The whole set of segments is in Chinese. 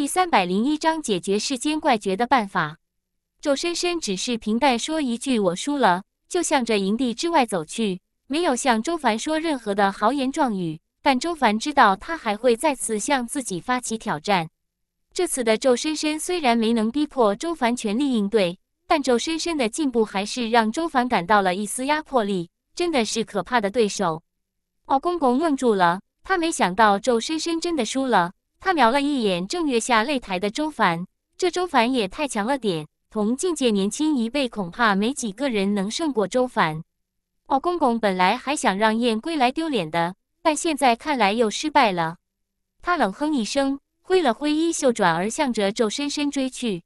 第三百零一章解决世间怪绝的办法。周深深只是平淡说一句“我输了”，就向着营地之外走去，没有向周凡说任何的豪言壮语。但周凡知道他还会再次向自己发起挑战。这次的周深深虽然没能逼迫周凡全力应对，但周深深的进步还是让周凡感到了一丝压迫力，真的是可怕的对手。鲍公公愣住了，他没想到周深深真的输了。他瞄了一眼正跃下擂台的周凡，这周凡也太强了点，同境界年轻一辈恐怕没几个人能胜过周凡。鲍公公本来还想让燕归来丢脸的，但现在看来又失败了。他冷哼一声，挥了挥衣袖，转而向着周深深追去。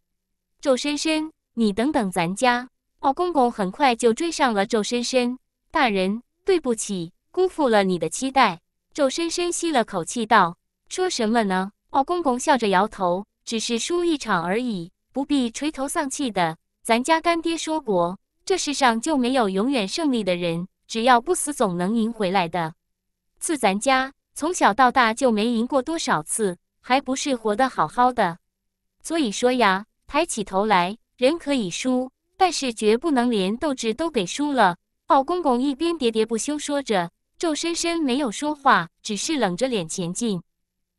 周深深，你等等咱家！鲍公公很快就追上了周深深。大人，对不起，辜负了你的期待。周深深吸了口气道。说什么呢？奥公公笑着摇头，只是输一场而已，不必垂头丧气的。咱家干爹说过，这世上就没有永远胜利的人，只要不死，总能赢回来的。自咱家从小到大就没赢过多少次，还不是活得好好的？所以说呀，抬起头来，人可以输，但是绝不能连斗志都给输了。奥公公一边喋喋不休说着，周深深没有说话，只是冷着脸前进。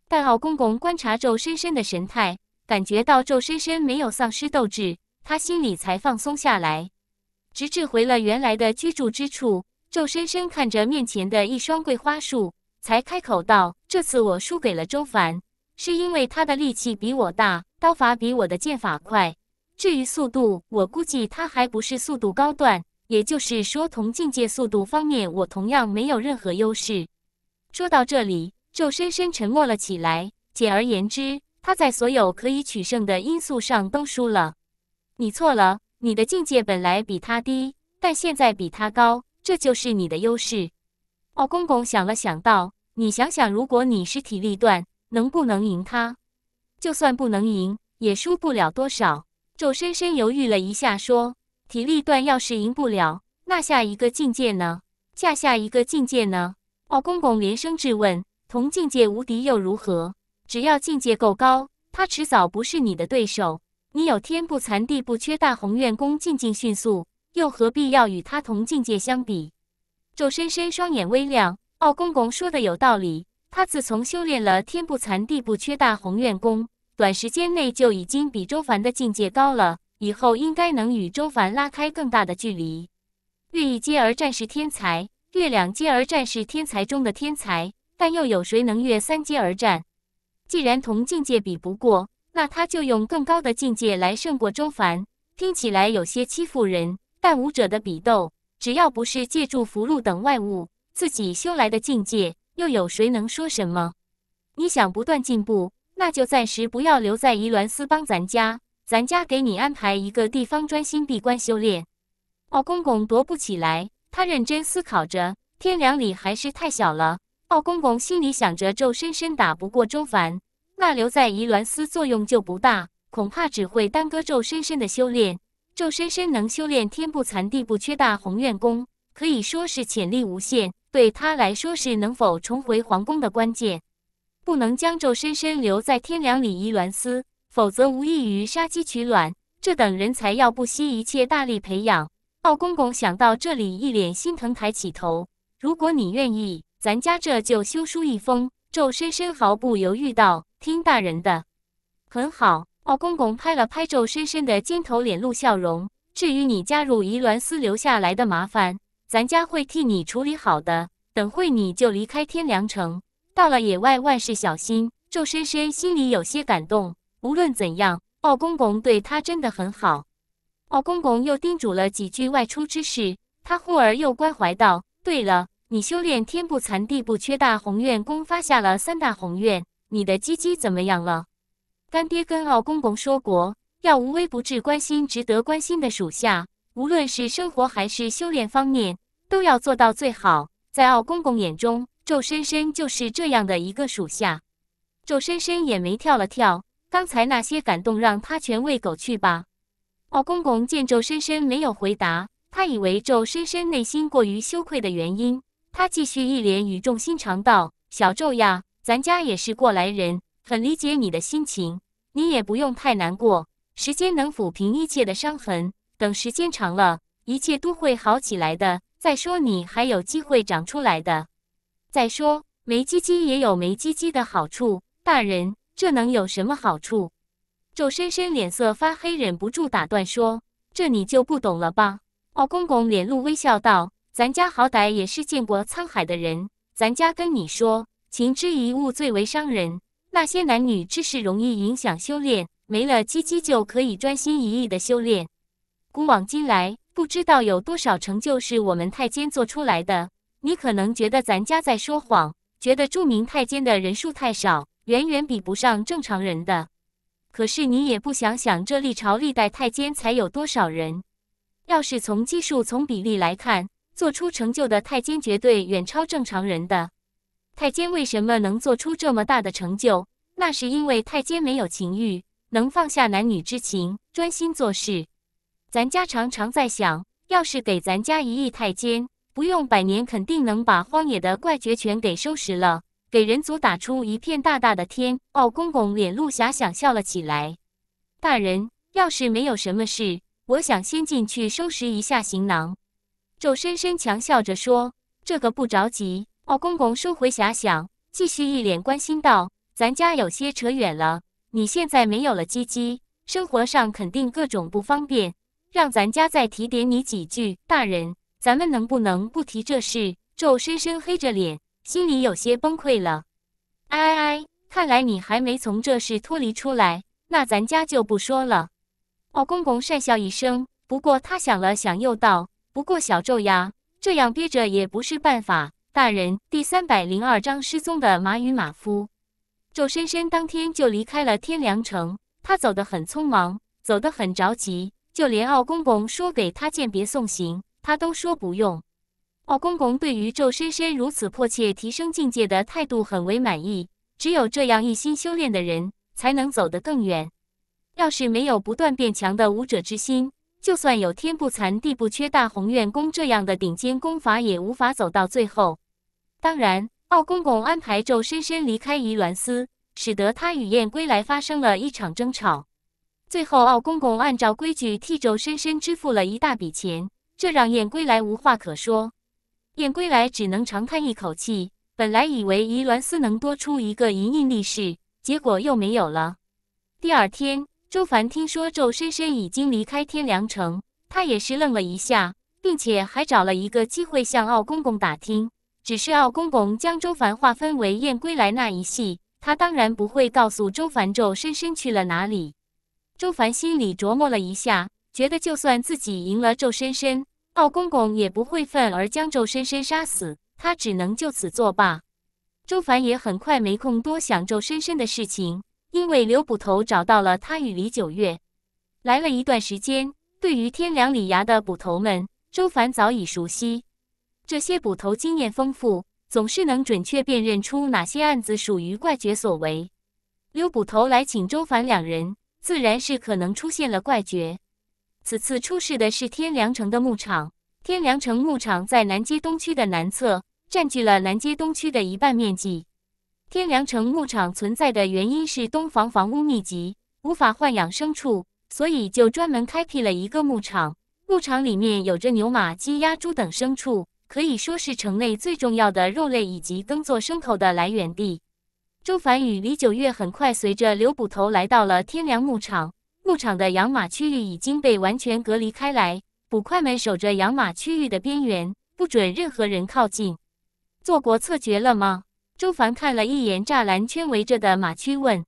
但奥公公观察周深深的神态，感觉到周深深没有丧失斗志，他心里才放松下来。直至回了原来的居住之处，周深深看着面前的一双桂花树，才开口道：“这次我输给了周凡，是因为他的力气比我大，刀法比我的剑法快。至于速度，我估计他还不是速度高段，也就是说，同境界速度方面，我同样没有任何优势。”说到这里。就深深沉默了起来。简而言之，他在所有可以取胜的因素上都输了。你错了，你的境界本来比他低，但现在比他高，这就是你的优势。奥公公想了想，道：“你想想，如果你是体力段，能不能赢他？就算不能赢，也输不了多少。”宙深深犹豫了一下，说：“体力段要是赢不了，那下一个境界呢？下下一个境界呢？”奥公公连声质问。同境界无敌又如何？只要境界够高，他迟早不是你的对手。你有天不残地不缺大红愿功，进境迅速，又何必要与他同境界相比？周深深双眼微亮，奥公公说的有道理。他自从修炼了天不残地不缺大红愿功，短时间内就已经比周凡的境界高了，以后应该能与周凡拉开更大的距离。月一阶而战是天才，月两阶而战是天才中的天才。但又有谁能越三阶而战？既然同境界比不过，那他就用更高的境界来胜过周凡。听起来有些欺负人，但武者的比斗，只要不是借助符箓等外物，自己修来的境界，又有谁能说什么？你想不断进步，那就暂时不要留在宜鸾司帮，咱家，咱家给你安排一个地方专心闭关修炼。郝公公踱不起来，他认真思考着，天凉里还是太小了。奥公公心里想着，纣深深打不过钟凡，那留在怡鸾司作用就不大，恐怕只会耽搁纣深深的修炼。纣深深能修炼天不残地不缺大红愿功，可以说是潜力无限，对他来说是能否重回皇宫的关键。不能将纣深深留在天凉里怡鸾司，否则无异于杀鸡取卵。这等人才要不惜一切大力培养。奥公公想到这里，一脸心疼，抬起头：“如果你愿意。”咱家这就修书一封。周深深毫不犹豫道：“听大人的。”很好。奥公公拍了拍周深深的肩头，脸露笑容。至于你加入宜鸾司留下来的麻烦，咱家会替你处理好的。等会你就离开天凉城，到了野外万事小心。周深深心里有些感动。无论怎样，奥公公对他真的很好。奥公公又叮嘱了几句外出之事，他忽而又关怀道：“对了。”你修炼天不残地不缺大宏愿功，发下了三大宏愿。你的鸡鸡怎么样了？干爹跟奥公公说过，要无微不至关心值得关心的属下，无论是生活还是修炼方面，都要做到最好。在奥公公眼中，皱深深就是这样的一个属下。皱深深也没跳了跳，刚才那些感动让他全喂狗去吧。奥公公见皱深深没有回答，他以为皱深深内心过于羞愧的原因。他继续一脸语重心长道：“小皱呀，咱家也是过来人，很理解你的心情，你也不用太难过。时间能抚平一切的伤痕，等时间长了，一切都会好起来的。再说你还有机会长出来的。再说没鸡鸡也有没鸡鸡的好处。大人，这能有什么好处？”皱深深脸色发黑，忍不住打断说：“这你就不懂了吧？”包公公脸露微笑道。咱家好歹也是见过沧海的人，咱家跟你说，情之一物最为伤人。那些男女之事容易影响修炼，没了鸡鸡就可以专心一意的修炼。古往今来，不知道有多少成就是我们太监做出来的。你可能觉得咱家在说谎，觉得著名太监的人数太少，远远比不上正常人的。可是你也不想想，这历朝历代太监才有多少人？要是从基数、从比例来看。做出成就的太监绝对远超正常人的。太监为什么能做出这么大的成就？那是因为太监没有情欲，能放下男女之情，专心做事。咱家常常在想，要是给咱家一亿太监，不用百年，肯定能把荒野的怪绝全给收拾了，给人族打出一片大大的天。奥公公脸露遐想，笑了起来。大人，要是没有什么事，我想先进去收拾一下行囊。皱深深强笑着说：“这个不着急。”奥公公收回遐想，继续一脸关心道：“咱家有些扯远了，你现在没有了鸡鸡，生活上肯定各种不方便，让咱家再提点你几句。”大人，咱们能不能不提这事？皱深深黑着脸，心里有些崩溃了。哎哎，看来你还没从这事脱离出来，那咱家就不说了。奥公公讪笑一声，不过他想了想又道。不过小咒呀，这样憋着也不是办法。大人第三百零二章失踪的马与马夫，周深深当天就离开了天凉城。他走得很匆忙，走得很着急，就连奥公公说给他鉴别送行，他都说不用。奥公公对于周深深如此迫切提升境界的态度很为满意。只有这样一心修炼的人，才能走得更远。要是没有不断变强的武者之心。就算有天不残地不缺大宏愿宫这样的顶尖功法，也无法走到最后。当然，奥公公安排周深深离开宜鸾司，使得他与燕归来发生了一场争吵。最后，奥公公按照规矩替周深深支付了一大笔钱，这让燕归来无话可说。燕归来只能长叹一口气。本来以为宜鸾司能多出一个银印力士，结果又没有了。第二天。周凡听说周深深已经离开天凉城，他也是愣了一下，并且还找了一个机会向奥公公打听。只是奥公公将周凡划分为燕归来那一系，他当然不会告诉周凡周深深去了哪里。周凡心里琢磨了一下，觉得就算自己赢了周深深，奥公公也不会愤而将周深深杀死，他只能就此作罢。周凡也很快没空多想周深深的事情。因为刘捕头找到了他与李九月，来了一段时间，对于天凉里崖的捕头们，周凡早已熟悉。这些捕头经验丰富，总是能准确辨认出哪些案子属于怪绝所为。刘捕头来请周凡两人，自然是可能出现了怪绝。此次出事的是天凉城的牧场，天凉城牧场在南街东区的南侧，占据了南街东区的一半面积。天凉城牧场存在的原因是东房房屋密集，无法豢养牲畜，所以就专门开辟了一个牧场。牧场里面有着牛马、鸡鸭、猪等牲畜，可以说是城内最重要的肉类以及耕作牲口的来源地。周凡与李九月很快随着刘捕头来到了天凉牧场。牧场的养马区域已经被完全隔离开来，捕快们守着养马区域的边缘，不准任何人靠近。做国策绝了吗？周凡看了一眼栅栏圈围着的马区，问：“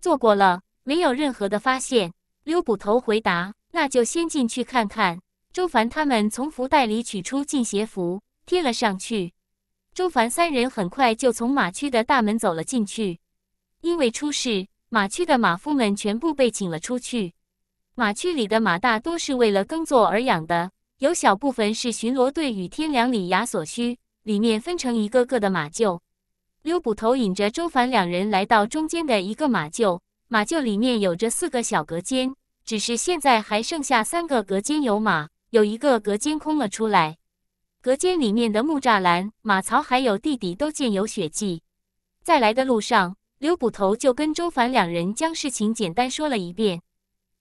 做过了，没有任何的发现。”刘捕头回答：“那就先进去看看。”周凡他们从福袋里取出进邪符，贴了上去。周凡三人很快就从马区的大门走了进去。因为出事，马区的马夫们全部被请了出去。马区里的马大多是为了耕作而养的，有小部分是巡逻队与天凉里衙所需。里面分成一个个的马厩。刘捕头引着周凡两人来到中间的一个马厩，马厩里面有着四个小隔间，只是现在还剩下三个隔间有马，有一个隔间空了出来。隔间里面的木栅栏、马槽还有地底都见有血迹。在来的路上，刘捕头就跟周凡两人将事情简单说了一遍。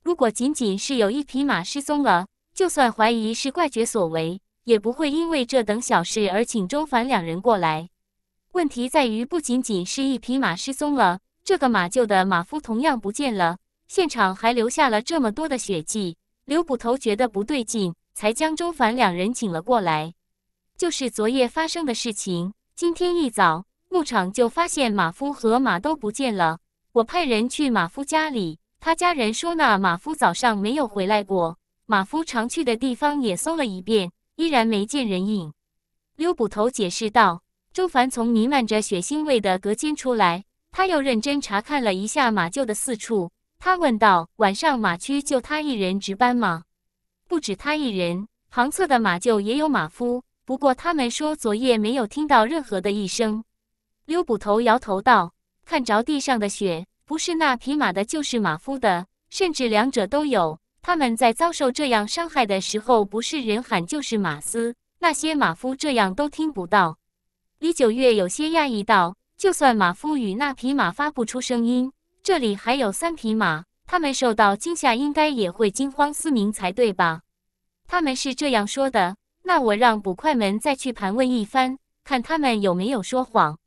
如果仅仅是有一匹马失踪了，就算怀疑是怪觉所为，也不会因为这等小事而请周凡两人过来。问题在于，不仅仅是一匹马失踪了，这个马厩的马夫同样不见了。现场还留下了这么多的血迹。刘捕头觉得不对劲，才将周凡两人请了过来。就是昨夜发生的事情，今天一早牧场就发现马夫和马都不见了。我派人去马夫家里，他家人说那马夫早上没有回来过。马夫常去的地方也搜了一遍，依然没见人影。刘捕头解释道。周凡从弥漫着血腥味的隔间出来，他又认真查看了一下马厩的四处。他问道：“晚上马区就他一人值班吗？”“不止他一人，旁侧的马厩也有马夫，不过他们说昨夜没有听到任何的一声。”刘捕头摇头道：“看着地上的血，不是那匹马的，就是马夫的，甚至两者都有。他们在遭受这样伤害的时候，不是人喊就是马嘶，那些马夫这样都听不到。”李九月有些讶异道：“就算马夫与那匹马发不出声音，这里还有三匹马，他们受到惊吓应该也会惊慌嘶鸣才对吧？他们是这样说的。那我让捕快们再去盘问一番，看他们有没有说谎。”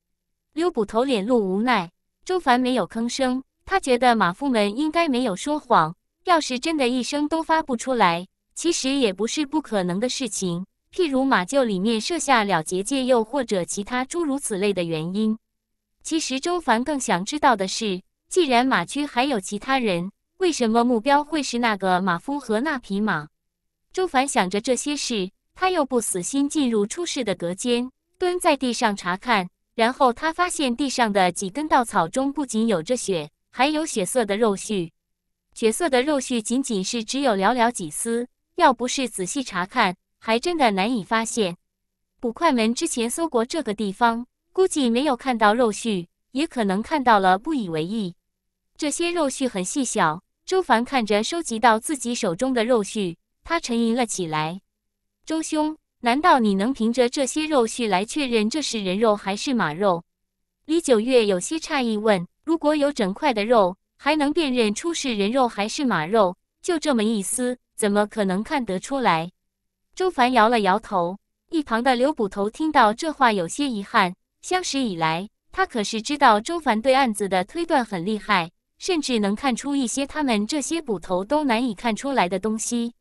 刘捕头脸露无奈，周凡没有吭声。他觉得马夫们应该没有说谎，要是真的一声都发不出来，其实也不是不可能的事情。譬如马厩里面设下了结界，又或者其他诸如此类的原因。其实周凡更想知道的是，既然马区还有其他人，为什么目标会是那个马蜂和那匹马？周凡想着这些事，他又不死心，进入出事的隔间，蹲在地上查看。然后他发现地上的几根稻草中不仅有着血，还有血色的肉絮。血色的肉絮仅仅是只有寥寥几丝，要不是仔细查看。还真的难以发现，捕快们之前搜过这个地方，估计没有看到肉絮，也可能看到了不以为意。这些肉絮很细小。周凡看着收集到自己手中的肉絮，他沉吟了起来。周兄，难道你能凭着这些肉絮来确认这是人肉还是马肉？李九月有些诧异问：“如果有整块的肉，还能辨认出是人肉还是马肉？就这么一丝，怎么可能看得出来？”周凡摇了摇头，一旁的刘捕头听到这话有些遗憾。相识以来，他可是知道周凡对案子的推断很厉害，甚至能看出一些他们这些捕头都难以看出来的东西。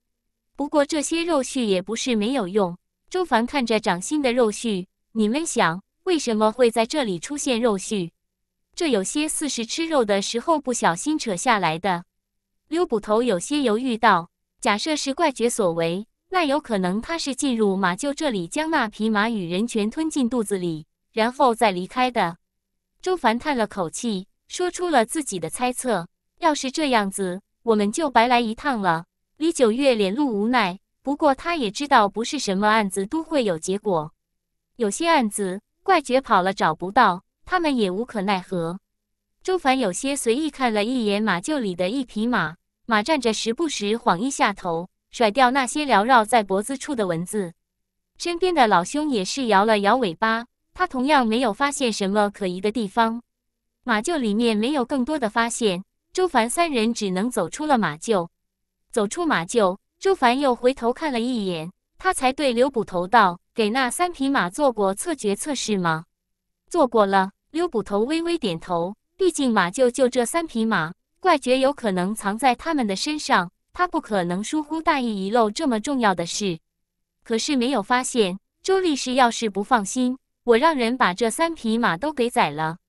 不过这些肉絮也不是没有用。周凡看着掌心的肉絮，你们想，为什么会在这里出现肉絮？这有些似是吃肉的时候不小心扯下来的。刘捕头有些犹豫道：“假设是怪觉所为。”那有可能他是进入马厩这里，将那匹马与人全吞进肚子里，然后再离开的。周凡叹了口气，说出了自己的猜测。要是这样子，我们就白来一趟了。李九月脸露无奈，不过他也知道不是什么案子都会有结果，有些案子怪觉跑了找不到，他们也无可奈何。周凡有些随意看了一眼马厩里的一匹马，马站着，时不时晃一下头。甩掉那些缭绕在脖子处的蚊子，身边的老兄也是摇了摇尾巴，他同样没有发现什么可疑的地方。马厩里面没有更多的发现，朱凡三人只能走出了马厩。走出马厩，朱凡又回头看了一眼，他才对刘捕头道：“给那三匹马做过测觉测试吗？”“做过了。”刘捕头微微点头。毕竟马厩就这三匹马，怪觉有可能藏在他们的身上。他不可能疏忽大意遗漏这么重要的事，可是没有发现。周律师要是不放心，我让人把这三匹马都给宰了。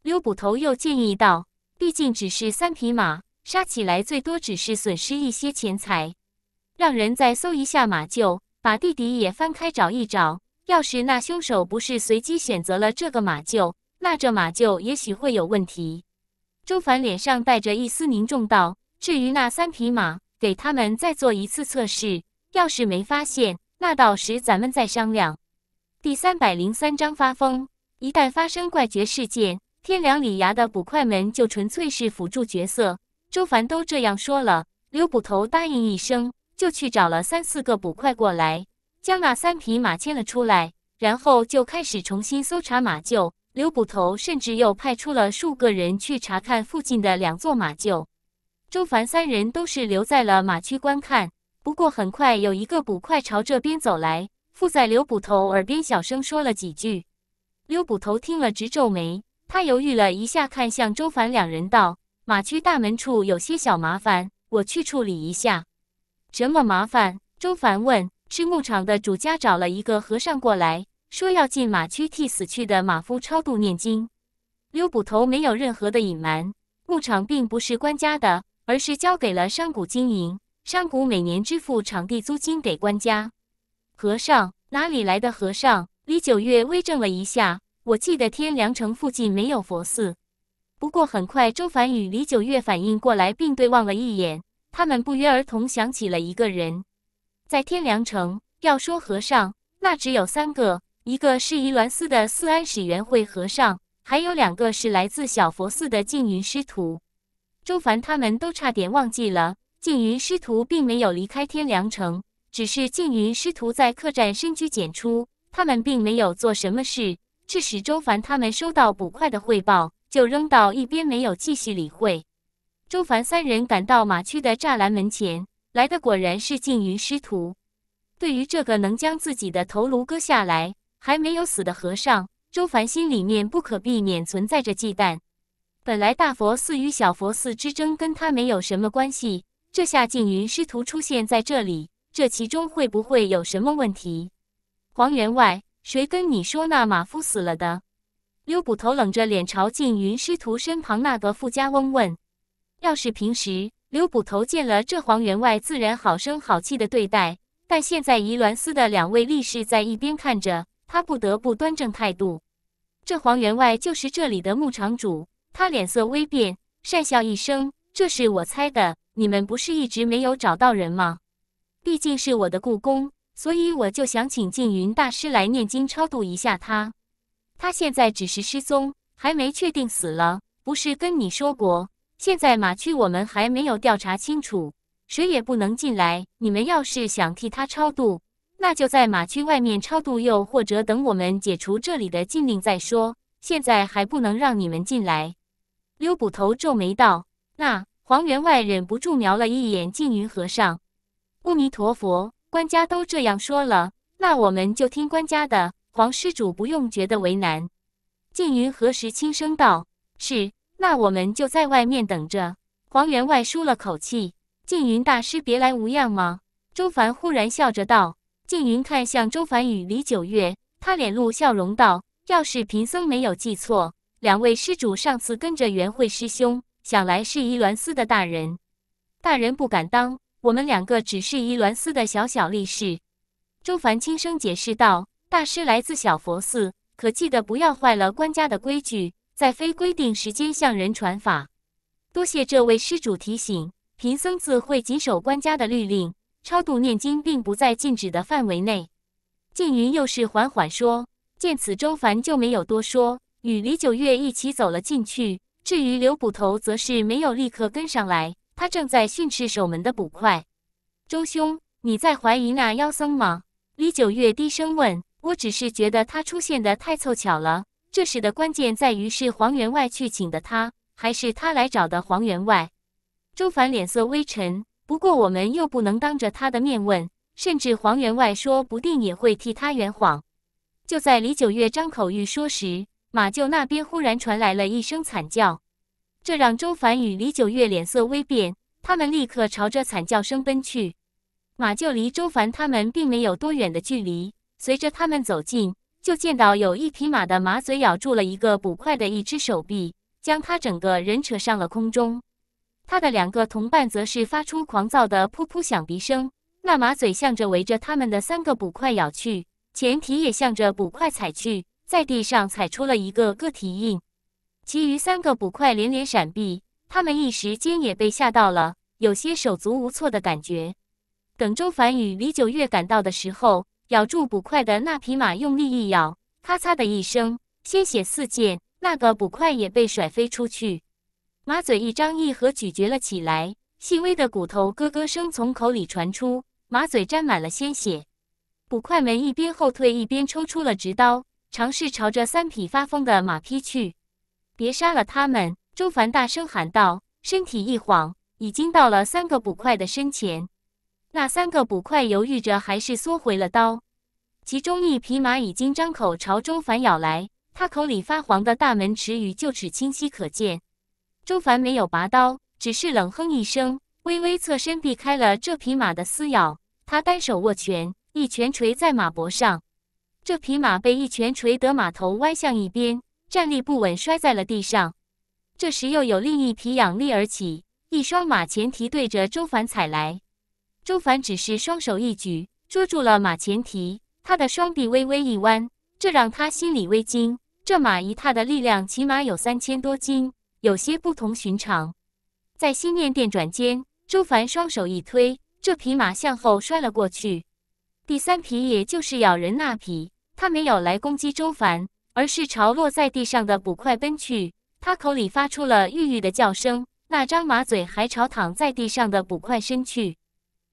刘捕头又建议道：“毕竟只是三匹马，杀起来最多只是损失一些钱财。让人再搜一下马厩，把地底也翻开找一找。要是那凶手不是随机选择了这个马厩，那这马厩也许会有问题。”周凡脸上带着一丝凝重道：“至于那三匹马。”给他们再做一次测试，要是没发现，那到时咱们再商量。第三百零三章发疯。一旦发生怪绝事件，天凉里牙的捕快们就纯粹是辅助角色。周凡都这样说了，刘捕头答应一声，就去找了三四个捕快过来，将那三匹马牵了出来，然后就开始重新搜查马厩。刘捕头甚至又派出了数个人去查看附近的两座马厩。周凡三人都是留在了马区观看，不过很快有一个捕快朝这边走来，附在刘捕头耳边小声说了几句。刘捕头听了直皱眉，他犹豫了一下，看向周凡两人道：“马区大门处有些小麻烦，我去处理一下。”“什么麻烦？”周凡问。“是牧场的主家找了一个和尚过来，说要进马区替死去的马夫超度念经。”刘捕头没有任何的隐瞒，牧场并不是官家的。而是交给了山谷经营，山谷每年支付场地租金给官家。和尚哪里来的和尚？李九月微怔了一下，我记得天凉城附近没有佛寺。不过很快，周凡与李九月反应过来，并对望了一眼，他们不约而同想起了一个人。在天凉城，要说和尚，那只有三个：一个是宜鸾寺的四安使元会和尚，还有两个是来自小佛寺的净云师徒。周凡他们都差点忘记了，静云师徒并没有离开天凉城，只是静云师徒在客栈深居简出，他们并没有做什么事。致使周凡他们收到捕快的汇报，就扔到一边，没有继续理会。周凡三人赶到马区的栅栏门前，来的果然是静云师徒。对于这个能将自己的头颅割下来还没有死的和尚，周凡心里面不可避免存在着忌惮。本来大佛寺与小佛寺之争跟他没有什么关系，这下静云师徒出现在这里，这其中会不会有什么问题？黄员外，谁跟你说那马夫死了的？刘捕头冷着脸朝静云师徒身旁那个富家翁问。要是平时，刘捕头见了这黄员外，自然好声好气的对待。但现在怡鸾司的两位力士在一边看着，他不得不端正态度。这黄员外就是这里的牧场主。他脸色微变，讪笑一声：“这是我猜的。你们不是一直没有找到人吗？毕竟是我的故宫，所以我就想请静云大师来念经超度一下他。他现在只是失踪，还没确定死了。不是跟你说过，现在马区我们还没有调查清楚，谁也不能进来。你们要是想替他超度，那就在马区外面超度，又或者等我们解除这里的禁令再说。现在还不能让你们进来。”刘捕头皱眉道：“那黄员外忍不住瞄了一眼静云和尚。阿弥陀佛，官家都这样说了，那我们就听官家的。黄施主不用觉得为难。”静云何时轻声道：“是，那我们就在外面等着。”黄员外舒了口气：“静云大师别来无恙吗？”周凡忽然笑着道：“静云看向周凡与李九月，他脸露笑容道：‘要是贫僧没有记错。’”两位施主，上次跟着元慧师兄，想来是怡鸾寺的大人。大人不敢当，我们两个只是怡鸾寺的小小力士。周凡轻声解释道：“大师来自小佛寺，可记得不要坏了官家的规矩，在非规定时间向人传法。”多谢这位施主提醒，贫僧自会谨守官家的律令。超度念经并不在禁止的范围内。静云又是缓缓说：“见此，周凡就没有多说。”与李九月一起走了进去，至于刘捕头，则是没有立刻跟上来。他正在训斥守门的捕快：“周兄，你在怀疑那妖僧吗？”李九月低声问：“我只是觉得他出现的太凑巧了。这时的关键在于是黄员外去请的他，还是他来找的黄员外。”周凡脸色微沉，不过我们又不能当着他的面问，甚至黄员外说不定也会替他圆谎。就在李九月张口欲说时，马厩那边忽然传来了一声惨叫，这让周凡与李九月脸色微变，他们立刻朝着惨叫声奔去。马厩离周凡他们并没有多远的距离，随着他们走近，就见到有一匹马的马嘴咬住了一个捕快的一只手臂，将他整个人扯上了空中。他的两个同伴则是发出狂躁的噗噗响鼻声，那马嘴向着围着他们的三个捕快咬去，前蹄也向着捕快踩去。在地上踩出了一个个体印，其余三个捕快连连闪避，他们一时间也被吓到了，有些手足无措的感觉。等周凡与李九月赶到的时候，咬住捕快的那匹马用力一咬，咔嚓的一声，鲜血四溅，那个捕快也被甩飞出去。马嘴一张一合，咀嚼了起来，细微的骨头咯咯声从口里传出，马嘴沾满了鲜血。捕快们一边后退一边抽出了直刀。尝试朝着三匹发疯的马劈去，别杀了他们！周凡大声喊道，身体一晃，已经到了三个捕快的身前。那三个捕快犹豫着，还是缩回了刀。其中一匹马已经张口朝周凡咬来，他口里发黄的大门齿与臼齿清晰可见。周凡没有拔刀，只是冷哼一声，微微侧身避开了这匹马的撕咬。他单手握拳，一拳捶在马脖上。这匹马被一拳锤得马头歪向一边，站立不稳，摔在了地上。这时，又有另一匹仰立而起，一双马前蹄对着周凡踩来。周凡只是双手一举，捉住了马前蹄，他的双臂微微一弯，这让他心里微惊。这马一踏的力量起码有三千多斤，有些不同寻常。在心念电转间，周凡双手一推，这匹马向后摔了过去。第三匹，也就是咬人那匹，它没有来攻击周凡，而是朝落在地上的捕快奔去。它口里发出了郁郁的叫声，那张马嘴还朝躺在地上的捕快伸去。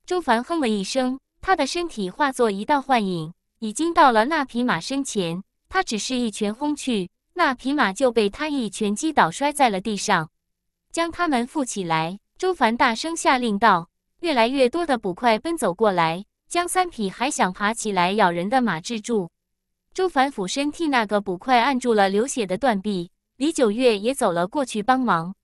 周凡哼了一声，他的身体化作一道幻影，已经到了那匹马身前。他只是一拳轰去，那匹马就被他一拳击倒，摔在了地上。将他们扶起来，周凡大声下令道：“越来越多的捕快奔走过来。”将三匹还想爬起来咬人的马制住，周凡俯身替那个捕快按住了流血的断臂，李九月也走了过去帮忙，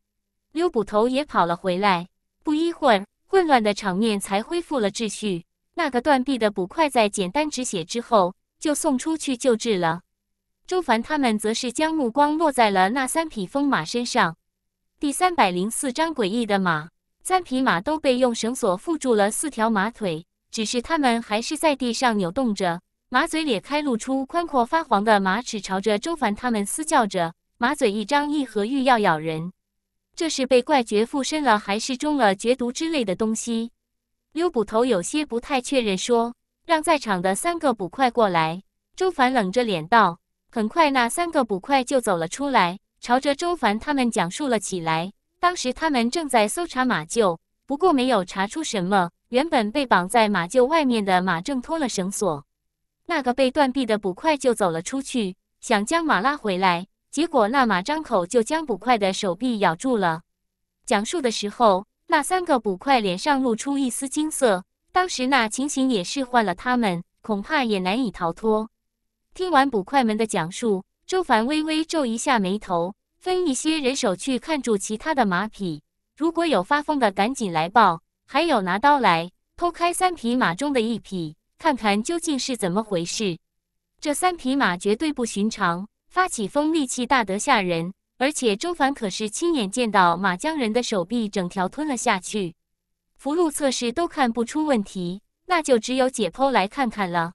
刘捕头也跑了回来。不一会儿，混乱的场面才恢复了秩序。那个断臂的捕快在简单止血之后，就送出去救治了。周凡他们则是将目光落在了那三匹疯马身上。第三百零四章诡异的马，三匹马都被用绳索缚住了四条马腿。只是他们还是在地上扭动着，马嘴咧开，露出宽阔发黄的马齿，朝着周凡他们嘶叫着。马嘴一张一合，欲要咬人。这是被怪绝附身了，还是中了绝毒之类的东西？溜捕头有些不太确认，说：“让在场的三个捕快过来。”周凡冷着脸道。很快，那三个捕快就走了出来，朝着周凡他们讲述了起来。当时他们正在搜查马厩，不过没有查出什么。原本被绑在马厩外面的马挣脱了绳索，那个被断臂的捕快就走了出去，想将马拉回来，结果那马张口就将捕快的手臂咬住了。讲述的时候，那三个捕快脸上露出一丝惊色，当时那情形也是换了他们，恐怕也难以逃脱。听完捕快们的讲述，周凡微微皱一下眉头，分一些人手去看住其他的马匹，如果有发疯的，赶紧来报。还有拿刀来偷开三匹马中的一匹，看看究竟是怎么回事。这三匹马绝对不寻常，发起疯力气大得吓人，而且周凡可是亲眼见到马将人的手臂整条吞了下去。福禄测试都看不出问题，那就只有解剖来看看了。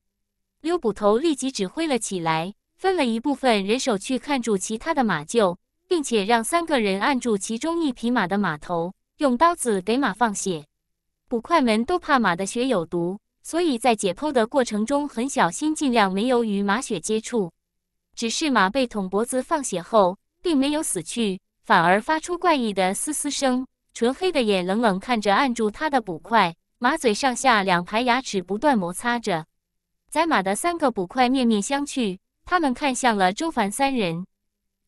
刘捕头立即指挥了起来，分了一部分人手去看住其他的马厩，并且让三个人按住其中一匹马的马头，用刀子给马放血。捕快们都怕马的血有毒，所以在解剖的过程中很小心，尽量没有与马血接触。只是马被捅脖子放血后，并没有死去，反而发出怪异的嘶嘶声，纯黑的眼冷冷看着按住他的捕快，马嘴上下两排牙齿不断摩擦着。宰马的三个捕快面面相觑，他们看向了周凡三人，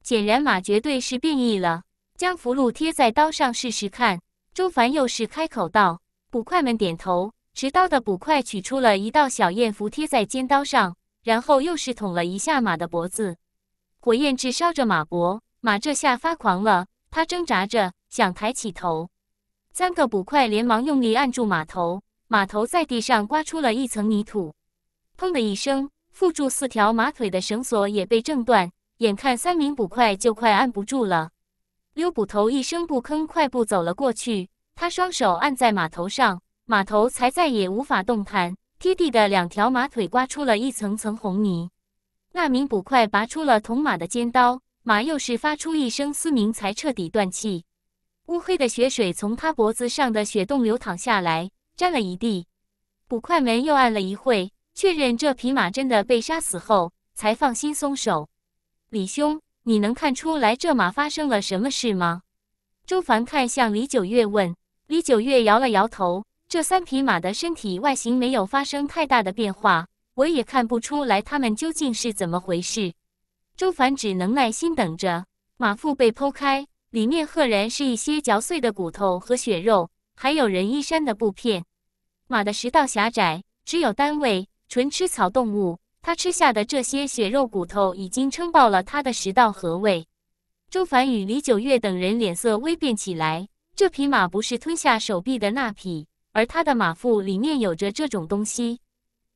显然马绝对是变异了。将符箓贴在刀上试试看。周凡又是开口道。捕快们点头，持刀的捕快取出了一道小焰符贴在尖刀上，然后又是捅了一下马的脖子。火焰炙烧着马脖，马这下发狂了，他挣扎着想抬起头。三个捕快连忙用力按住马头，马头在地上刮出了一层泥土。砰的一声，缚住四条马腿的绳索也被挣断，眼看三名捕快就快按不住了。刘捕头一声不吭，快步走了过去。他双手按在马头上，马头才再也无法动弹。贴地的两条马腿刮出了一层层红泥。那名捕快拔出了铜马的尖刀，马又是发出一声嘶鸣，才彻底断气。乌黑的血水从他脖子上的血洞流淌下来，沾了一地。捕快们又按了一会，确认这匹马真的被杀死后，才放心松手。李兄，你能看出来这马发生了什么事吗？周凡看向李九月问。李九月摇了摇头，这三匹马的身体外形没有发生太大的变化，我也看不出来它们究竟是怎么回事。周凡只能耐心等着。马腹被剖开，里面赫然是一些嚼碎的骨头和血肉，还有人衣衫的布片。马的食道狭窄，只有单位，纯吃草动物。它吃下的这些血肉骨头已经撑爆了它的食道和胃。周凡与李九月等人脸色微变起来。这匹马不是吞下手臂的那匹，而他的马腹里面有着这种东西。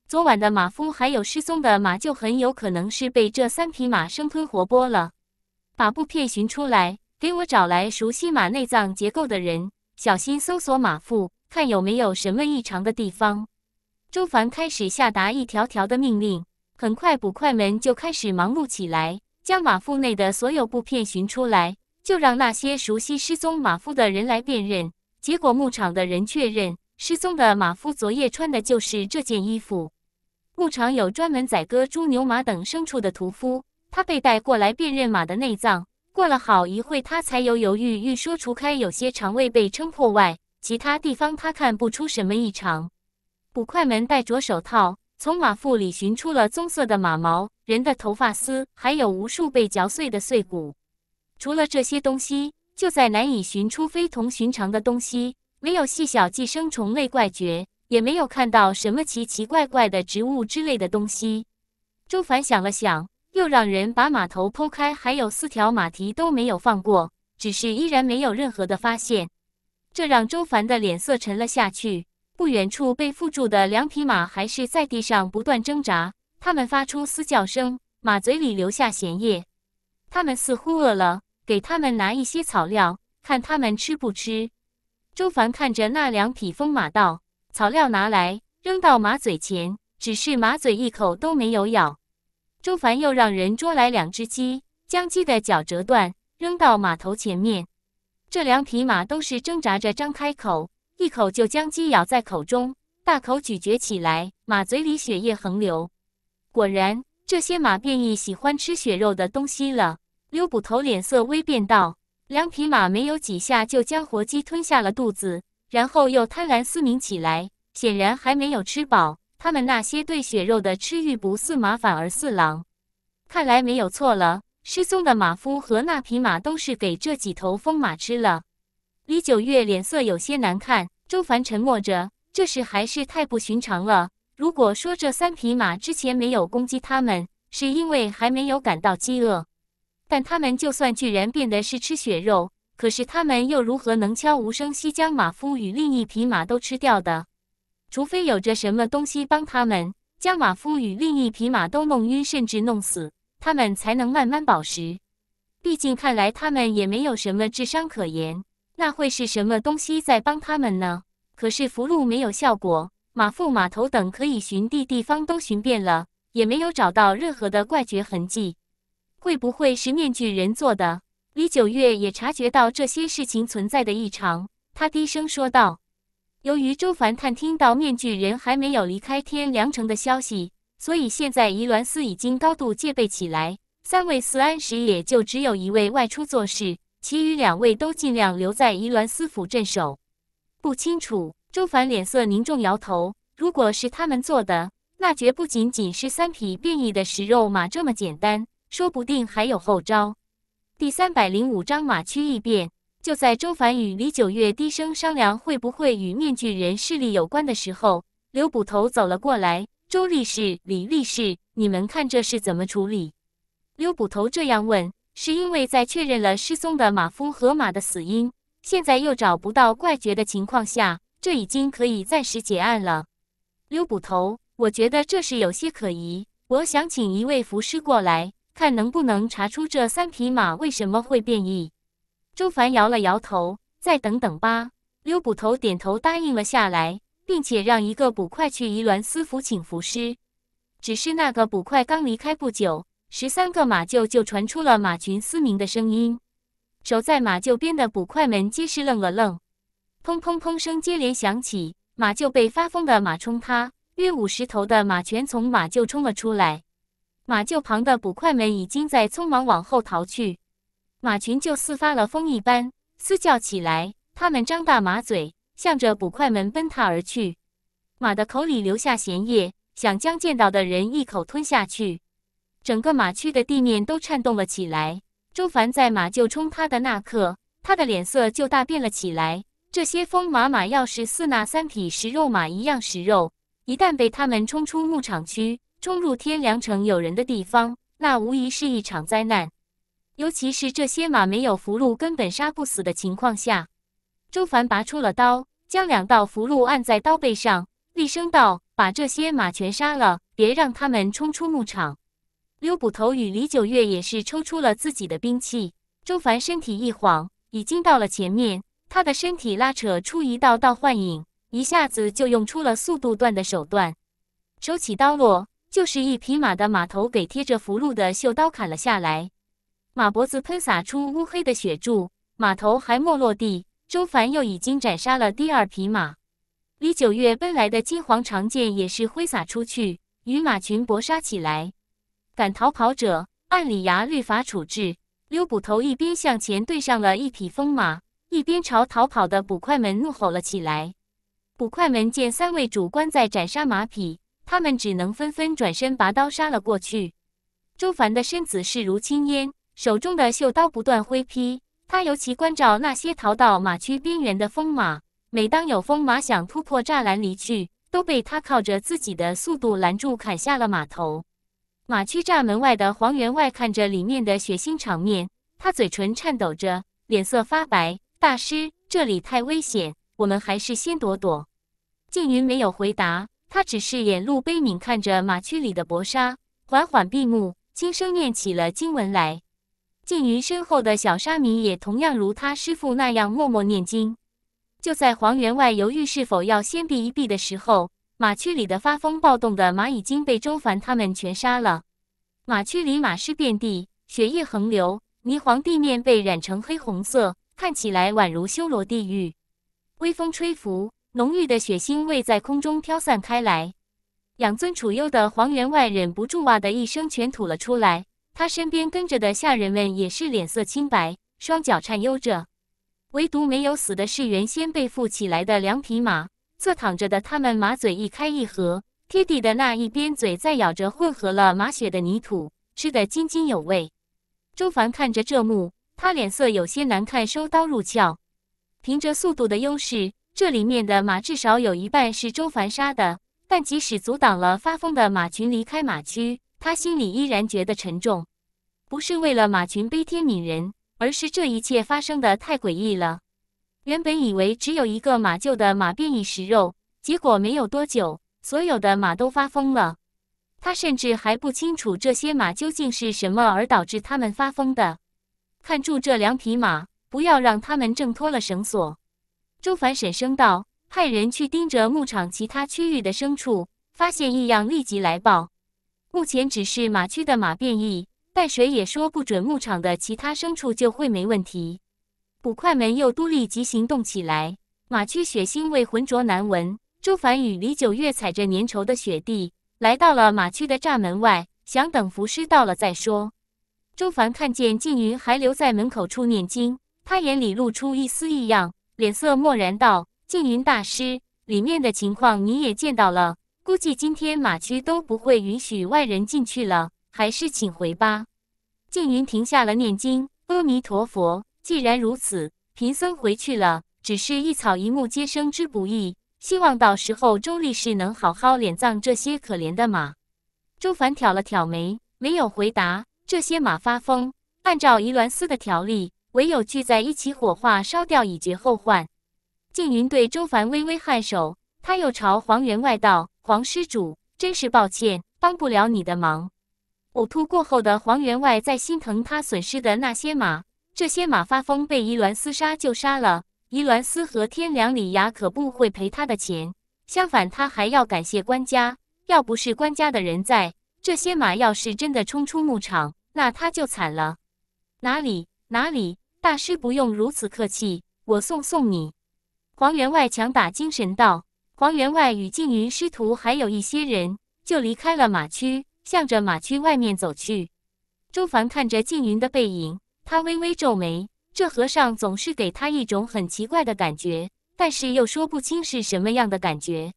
昨晚的马夫还有失踪的马，就很有可能是被这三匹马生吞活剥了。把布片寻出来，给我找来熟悉马内脏结构的人，小心搜索马腹，看有没有什么异常的地方。周凡开始下达一条条的命令，很快捕快们就开始忙碌起来，将马腹内的所有布片寻出来。就让那些熟悉失踪马夫的人来辨认。结果牧场的人确认，失踪的马夫昨夜穿的就是这件衣服。牧场有专门宰割猪牛马等牲畜的屠夫，他被带过来辨认马的内脏。过了好一会，他才犹犹豫豫说，除开有些肠胃被撑破外，其他地方他看不出什么异常。捕快们戴着手套，从马腹里寻出了棕色的马毛、人的头发丝，还有无数被嚼碎的碎骨。除了这些东西，就再难以寻出非同寻常的东西。没有细小寄生虫类怪绝，也没有看到什么奇奇怪怪的植物之类的东西。周凡想了想，又让人把马头剖开，还有四条马蹄都没有放过，只是依然没有任何的发现，这让周凡的脸色沉了下去。不远处被缚住的两匹马还是在地上不断挣扎，它们发出嘶叫声，马嘴里留下涎液，它们似乎饿了。给他们拿一些草料，看他们吃不吃。周凡看着那两匹疯马道：“草料拿来，扔到马嘴前。”只是马嘴一口都没有咬。周凡又让人捉来两只鸡，将鸡的脚折断，扔到马头前面。这两匹马都是挣扎着张开口，一口就将鸡咬在口中，大口咀嚼起来，马嘴里血液横流。果然，这些马变异喜欢吃血肉的东西了。刘捕头脸色微变，道：“两匹马没有几下就将活鸡吞下了肚子，然后又贪婪嘶鸣起来，显然还没有吃饱。他们那些对血肉的吃欲，不似马，反而似狼。看来没有错了，失踪的马夫和那匹马都是给这几头疯马吃了。”李九月脸色有些难看，周凡沉默着。这事还是太不寻常了。如果说这三匹马之前没有攻击他们，是因为还没有感到饥饿。但他们就算巨人变得是吃血肉，可是他们又如何能悄无声息将马夫与另一匹马都吃掉的？除非有着什么东西帮他们将马夫与另一匹马都弄晕，甚至弄死，他们才能慢慢饱食。毕竟看来他们也没有什么智商可言。那会是什么东西在帮他们呢？可是符箓没有效果，马腹、马头等可以寻地地方都寻遍了，也没有找到任何的怪绝痕迹。会不会是面具人做的？李九月也察觉到这些事情存在的异常，他低声说道：“由于周凡探听到面具人还没有离开天凉城的消息，所以现在宜鸾司已经高度戒备起来。三位司安使也就只有一位外出做事，其余两位都尽量留在宜鸾司府镇守。”不清楚，周凡脸色凝重，摇头：“如果是他们做的，那绝不仅仅是三匹变异的食肉马这么简单。”说不定还有后招。第三百零五章马区异变。就在周凡与李九月低声商量会不会与面具人势力有关的时候，刘捕头走了过来。周力士、李力士，你们看这事怎么处理？刘捕头这样问，是因为在确认了失踪的马夫和马的死因，现在又找不到怪绝的情况下，这已经可以暂时结案了。刘捕头，我觉得这事有些可疑，我想请一位符师过来。看能不能查出这三匹马为什么会变异？周凡摇了摇头，再等等吧。溜捕头点头答应了下来，并且让一个捕快去宜兰司府请符师。只是那个捕快刚离开不久，十三个马厩就传出了马群嘶鸣的声音。守在马厩边的捕快们皆是愣了愣。砰砰砰声接连响起，马厩被发疯的马冲塌，约五十头的马全从马厩冲了出来。马厩旁的捕快们已经在匆忙往后逃去，马群就似发了疯一般嘶叫起来。他们张大马嘴，向着捕快们奔踏而去。马的口里留下涎液，想将见到的人一口吞下去。整个马区的地面都颤动了起来。周凡在马厩冲塌的那刻，他的脸色就大变了起来。这些疯马马要是似那三匹食肉马一样食肉，一旦被他们冲出牧场区，冲入天凉城有人的地方，那无疑是一场灾难。尤其是这些马没有符箓，根本杀不死的情况下，周凡拔出了刀，将两道符箓按在刀背上，厉声道：“把这些马全杀了，别让他们冲出牧场！”刘捕头与李九月也是抽出了自己的兵器。周凡身体一晃，已经到了前面，他的身体拉扯出一道道幻影，一下子就用出了速度段的手段，手起刀落。就是一匹马的马头给贴着符箓的绣刀砍了下来，马脖子喷洒出乌黑的血柱，马头还没落地，周凡又已经斩杀了第二匹马。李九月奔来的金黄长剑也是挥洒出去，与马群搏杀起来。敢逃跑者，按里牙律法处置。刘捕头一边向前对上了一匹疯马，一边朝逃跑的捕快们怒吼了起来。捕快们见三位主官在斩杀马匹。他们只能纷纷转身，拔刀杀了过去。周凡的身子势如青烟，手中的锈刀不断挥劈。他尤其关照那些逃到马区边缘的疯马，每当有疯马想突破栅栏离去，都被他靠着自己的速度拦住，砍下了马头。马区栅门外的黄员外看着里面的血腥场面，他嘴唇颤抖着，脸色发白：“大师，这里太危险，我们还是先躲躲。”静云没有回答。他只是眼露悲悯，看着马区里的薄纱，缓缓闭目，轻声念起了经文来。静云身后的小沙弥也同样如他师父那样默默念经。就在黄员外犹豫是否要先避一避的时候，马区里的发疯暴动的马已经被周凡他们全杀了。马区里马尸遍地，血液横流，泥黄地面被染成黑红色，看起来宛如修罗地狱。微风吹拂。浓郁的血腥味在空中飘散开来，养尊处优的黄员外忍不住哇的一声全吐了出来。他身边跟着的下人们也是脸色青白，双脚颤悠着，唯独没有死的是原先被缚起来的两匹马。侧躺着的他们，马嘴一开一合，贴地的那一边嘴在咬着混合了马血的泥土，吃得津津有味。周凡看着这幕，他脸色有些难看，收刀入鞘，凭着速度的优势。这里面的马至少有一半是周凡杀的，但即使阻挡了发疯的马群离开马区，他心里依然觉得沉重。不是为了马群悲天悯人，而是这一切发生的太诡异了。原本以为只有一个马厩的马变异食肉，结果没有多久，所有的马都发疯了。他甚至还不清楚这些马究竟是什么而导致他们发疯的。看住这两匹马，不要让他们挣脱了绳索。朱凡沈声道：“派人去盯着牧场其他区域的牲畜，发现异样立即来报。目前只是马区的马变异，但谁也说不准牧场的其他牲畜就会没问题。”捕快们又都立即行动起来。马区血腥味浑浊难闻，朱凡与李九月踩着粘稠的雪地来到了马区的栅门外，想等符师到了再说。朱凡看见静云还留在门口处念经，他眼里露出一丝异样。脸色漠然道：“静云大师，里面的情况你也见到了，估计今天马区都不会允许外人进去了，还是请回吧。”静云停下了念经：“阿弥陀佛，既然如此，贫僧回去了。只是一草一木皆生之不易，希望到时候周力士能好好敛葬这些可怜的马。”周凡挑了挑眉，没有回答。这些马发疯，按照宜鸾司的条例。唯有聚在一起火化烧掉，以绝后患。静云对周凡微微颔首，他又朝黄员外道：“黄施主，真是抱歉，帮不了你的忙。”呕吐过后的黄员外在心疼他损失的那些马，这些马发疯被伊鸾厮杀就杀了，伊鸾厮和天良李牙可不会赔他的钱，相反，他还要感谢官家，要不是官家的人在，这些马要是真的冲出牧场，那他就惨了。哪里哪里。大师不用如此客气，我送送你。黄员外强打精神道：“黄员外与静云师徒还有一些人，就离开了马区，向着马区外面走去。”周凡看着静云的背影，他微微皱眉，这和尚总是给他一种很奇怪的感觉，但是又说不清是什么样的感觉。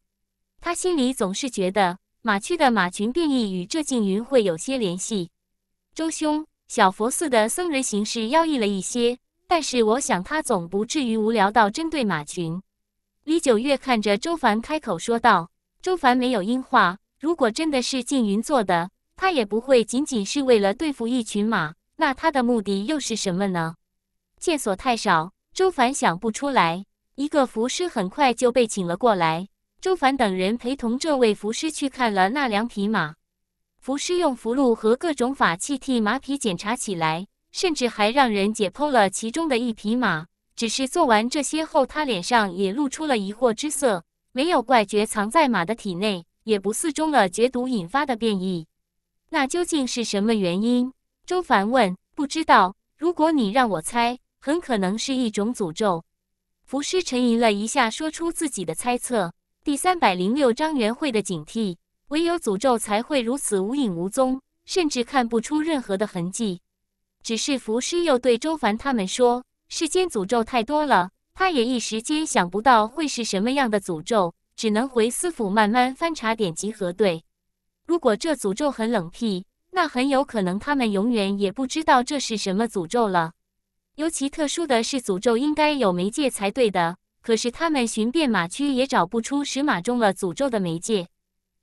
他心里总是觉得马区的马群变异与这静云会有些联系。周兄。小佛寺的僧人行事妖异了一些，但是我想他总不至于无聊到针对马群。李九月看着周凡，开口说道：“周凡没有应话。如果真的是静云做的，他也不会仅仅是为了对付一群马，那他的目的又是什么呢？线索太少，周凡想不出来。一个符师很快就被请了过来，周凡等人陪同这位符师去看了那两匹马。”符师用符箓和各种法器替马匹检查起来，甚至还让人解剖了其中的一匹马。只是做完这些后，他脸上也露出了疑惑之色。没有怪觉藏在马的体内，也不似中了绝毒引发的变异。那究竟是什么原因？周凡问。不知道。如果你让我猜，很可能是一种诅咒。符师沉吟了一下，说出自己的猜测。第三百零六章：元会的警惕。唯有诅咒才会如此无影无踪，甚至看不出任何的痕迹。只是符师又对周凡他们说：“世间诅咒太多了，他也一时间想不到会是什么样的诅咒，只能回司府慢慢翻查典籍核对。如果这诅咒很冷僻，那很有可能他们永远也不知道这是什么诅咒了。尤其特殊的是，诅咒应该有媒介才对的，可是他们寻遍马区也找不出石马中了诅咒的媒介。”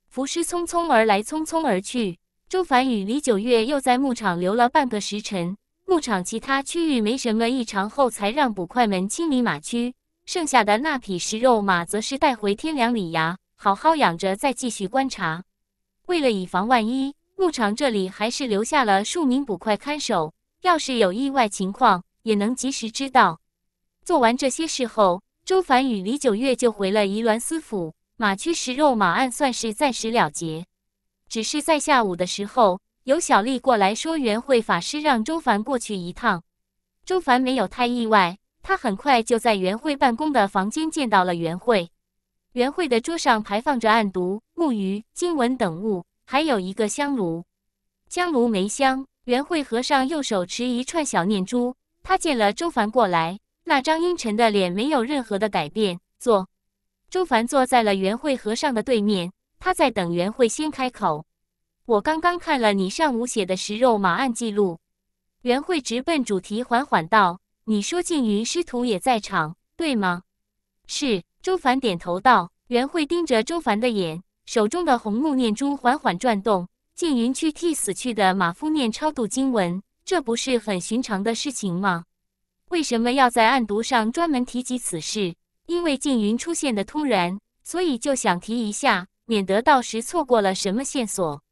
浮尸匆匆而来，匆匆而去。周凡与李九月又在牧场留了半个时辰，牧场其他区域没什么异常后，才让捕快们清理马区。剩下的那匹食肉马，则是带回天凉里崖，好好养着，再继续观察。为了以防万一，牧场这里还是留下了数名捕快看守，要是有意外情况，也能及时知道。做完这些事后，周凡与李九月就回了宜鸾司府。马区食肉马案算是暂时了结，只是在下午的时候，有小丽过来说，元慧法师让周凡过去一趟。周凡没有太意外，他很快就在元慧办公的房间见到了元慧。元慧的桌上排放着案牍、木鱼、经文等物，还有一个香炉，香炉没香。元慧和尚右手持一串小念珠，他见了周凡过来，那张阴沉的脸没有任何的改变。坐。周凡坐在了袁慧和尚的对面，他在等袁慧先开口。我刚刚看了你上午写的食肉马案记录。袁慧直奔主题，缓缓道：“你说静云师徒也在场，对吗？”是，周凡点头道。袁慧盯着周凡的眼，手中的红木念珠缓缓转动。静云去替死去的马夫念超度经文，这不是很寻常的事情吗？为什么要在案牍上专门提及此事？因为静云出现的突然，所以就想提一下，免得到时错过了什么线索。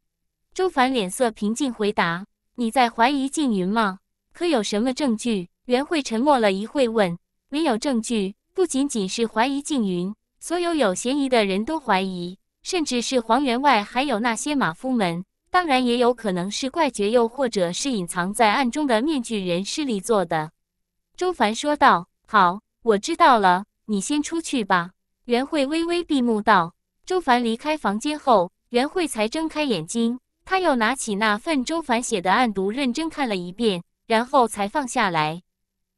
周凡脸色平静回答：“你在怀疑静云吗？可有什么证据？”袁慧沉默了一会问：“没有证据，不仅仅是怀疑静云，所有有嫌疑的人都怀疑，甚至是黄员外，还有那些马夫们。当然，也有可能是怪绝，又或者是隐藏在暗中的面具人势力做的。”周凡说道：“好，我知道了。”你先出去吧。袁慧微微闭目道。周凡离开房间后，袁慧才睁开眼睛。他又拿起那份周凡写的案牍，认真看了一遍，然后才放下来。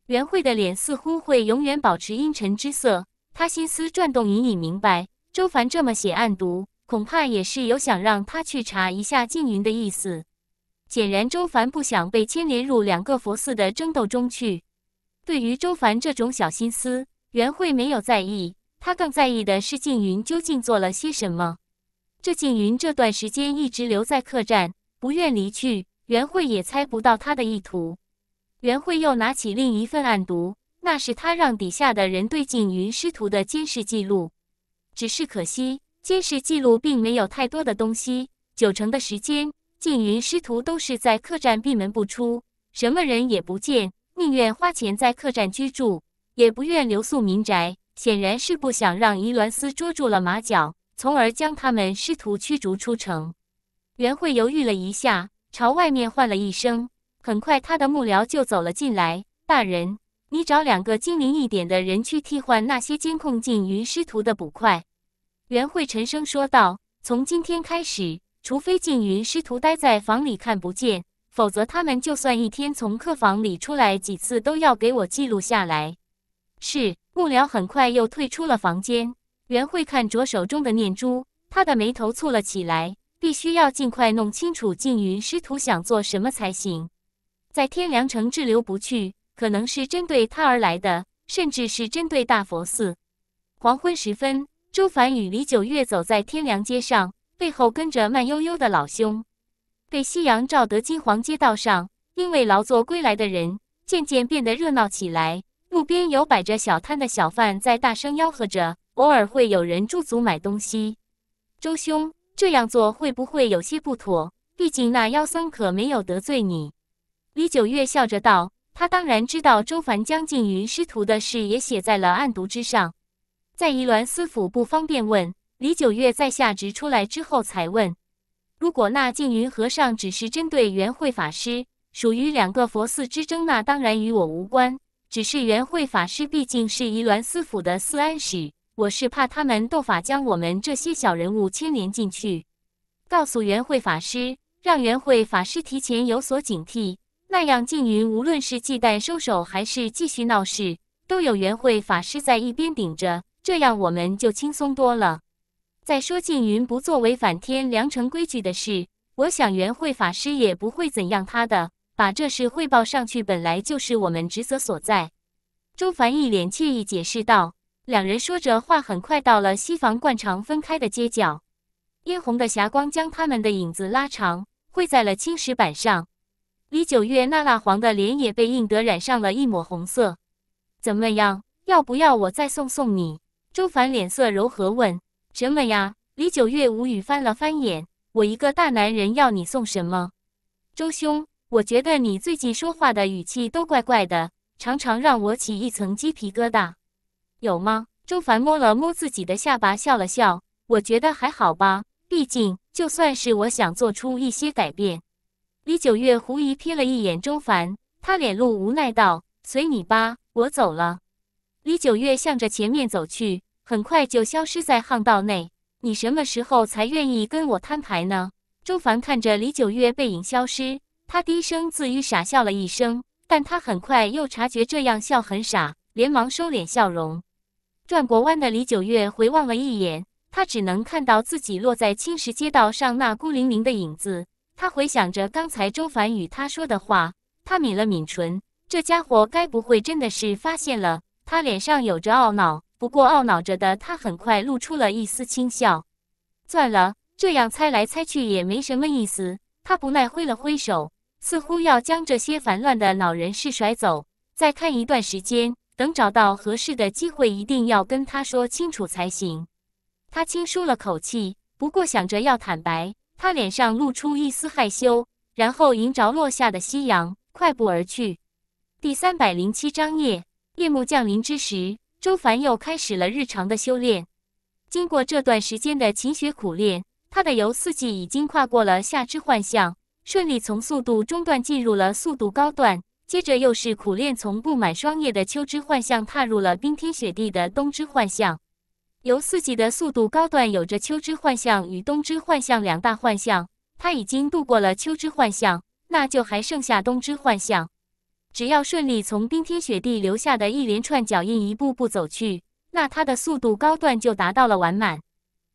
袁慧的脸似乎会永远保持阴沉之色。他心思转动，隐隐明白，周凡这么写案牍，恐怕也是有想让他去查一下静云的意思。显然，周凡不想被牵连入两个佛寺的争斗中去。对于周凡这种小心思。袁慧没有在意，她更在意的是静云究竟做了些什么。这静云这段时间一直留在客栈，不愿离去。袁慧也猜不到他的意图。袁慧又拿起另一份案牍，那是他让底下的人对静云师徒的监视记录。只是可惜，监视记录并没有太多的东西。九成的时间，静云师徒都是在客栈闭门不出，什么人也不见，宁愿花钱在客栈居住。也不愿留宿民宅，显然是不想让宜鸾司捉住了马脚，从而将他们师徒驱逐出城。袁慧犹豫了一下，朝外面唤了一声。很快，他的幕僚就走了进来。大人，你找两个精明一点的人去替换那些监控静云师徒的捕快。”袁慧沉声说道，“从今天开始，除非静云师徒待在房里看不见，否则他们就算一天从客房里出来几次，都要给我记录下来。”是幕僚很快又退出了房间。袁慧看着手中的念珠，他的眉头蹙了起来。必须要尽快弄清楚静云师徒想做什么才行。在天凉城滞留不去，可能是针对他而来的，甚至是针对大佛寺。黄昏时分，周凡与李九月走在天凉街上，背后跟着慢悠悠的老兄。被夕阳照得金黄，街道上因为劳作归来的人渐渐变得热闹起来。路边有摆着小摊的小贩在大声吆喝着，偶尔会有人驻足买东西。周兄这样做会不会有些不妥？毕竟那妖僧可没有得罪你。李九月笑着道：“他当然知道周凡将静云师徒的事，也写在了案牍之上。在宜鸾司府不方便问，李九月在下职出来之后才问。如果那静云和尚只是针对圆慧法师，属于两个佛寺之争，那当然与我无关。”只是元慧法师毕竟是仪鸾司府的司安使，我是怕他们斗法将我们这些小人物牵连进去。告诉元慧法师，让元慧法师提前有所警惕，那样静云无论是忌惮收手，还是继续闹事，都有元慧法师在一边顶着，这样我们就轻松多了。再说静云不作为反天良城规矩的事，我想元慧法师也不会怎样他的。把这事汇报上去，本来就是我们职责所在。周凡一脸惬意解释道。两人说着话，很快到了西房灌肠分开的街角。嫣红的霞光将他们的影子拉长，绘在了青石板上。李九月那蜡黄的脸也被映得染上了一抹红色。怎么样，要不要我再送送你？周凡脸色柔和问。什么呀？李九月无语翻了翻眼，我一个大男人要你送什么？周兄。我觉得你最近说话的语气都怪怪的，常常让我起一层鸡皮疙瘩，有吗？周凡摸了摸自己的下巴，笑了笑。我觉得还好吧，毕竟就算是我想做出一些改变。李九月狐疑瞥了一眼周凡，他脸露无奈道：“随你吧，我走了。”李九月向着前面走去，很快就消失在巷道内。你什么时候才愿意跟我摊牌呢？周凡看着李九月背影消失。他低声自语，傻笑了一声，但他很快又察觉这样笑很傻，连忙收敛笑容。转过弯的李九月回望了一眼，他只能看到自己落在青石街道上那孤零零的影子。他回想着刚才周凡与他说的话，他抿了抿唇，这家伙该不会真的是发现了？他脸上有着懊恼，不过懊恼着的他很快露出了一丝轻笑。算了，这样猜来猜去也没什么意思。他不耐挥了挥手。似乎要将这些烦乱的老人事甩走，再看一段时间，等找到合适的机会，一定要跟他说清楚才行。他轻舒了口气，不过想着要坦白，他脸上露出一丝害羞，然后迎着落下的夕阳，快步而去。第三百零七章夜。夜幕降临之时，周凡又开始了日常的修炼。经过这段时间的勤学苦练，他的游四季已经跨过了夏之幻象。顺利从速度中段进入了速度高段，接着又是苦练从布满霜叶的秋之幻象踏入了冰天雪地的冬之幻象。由四季的速度高段有着秋之幻象与冬之幻象两大幻象，他已经度过了秋之幻象，那就还剩下冬之幻象。只要顺利从冰天雪地留下的一连串脚印一步步走去，那他的速度高段就达到了完满。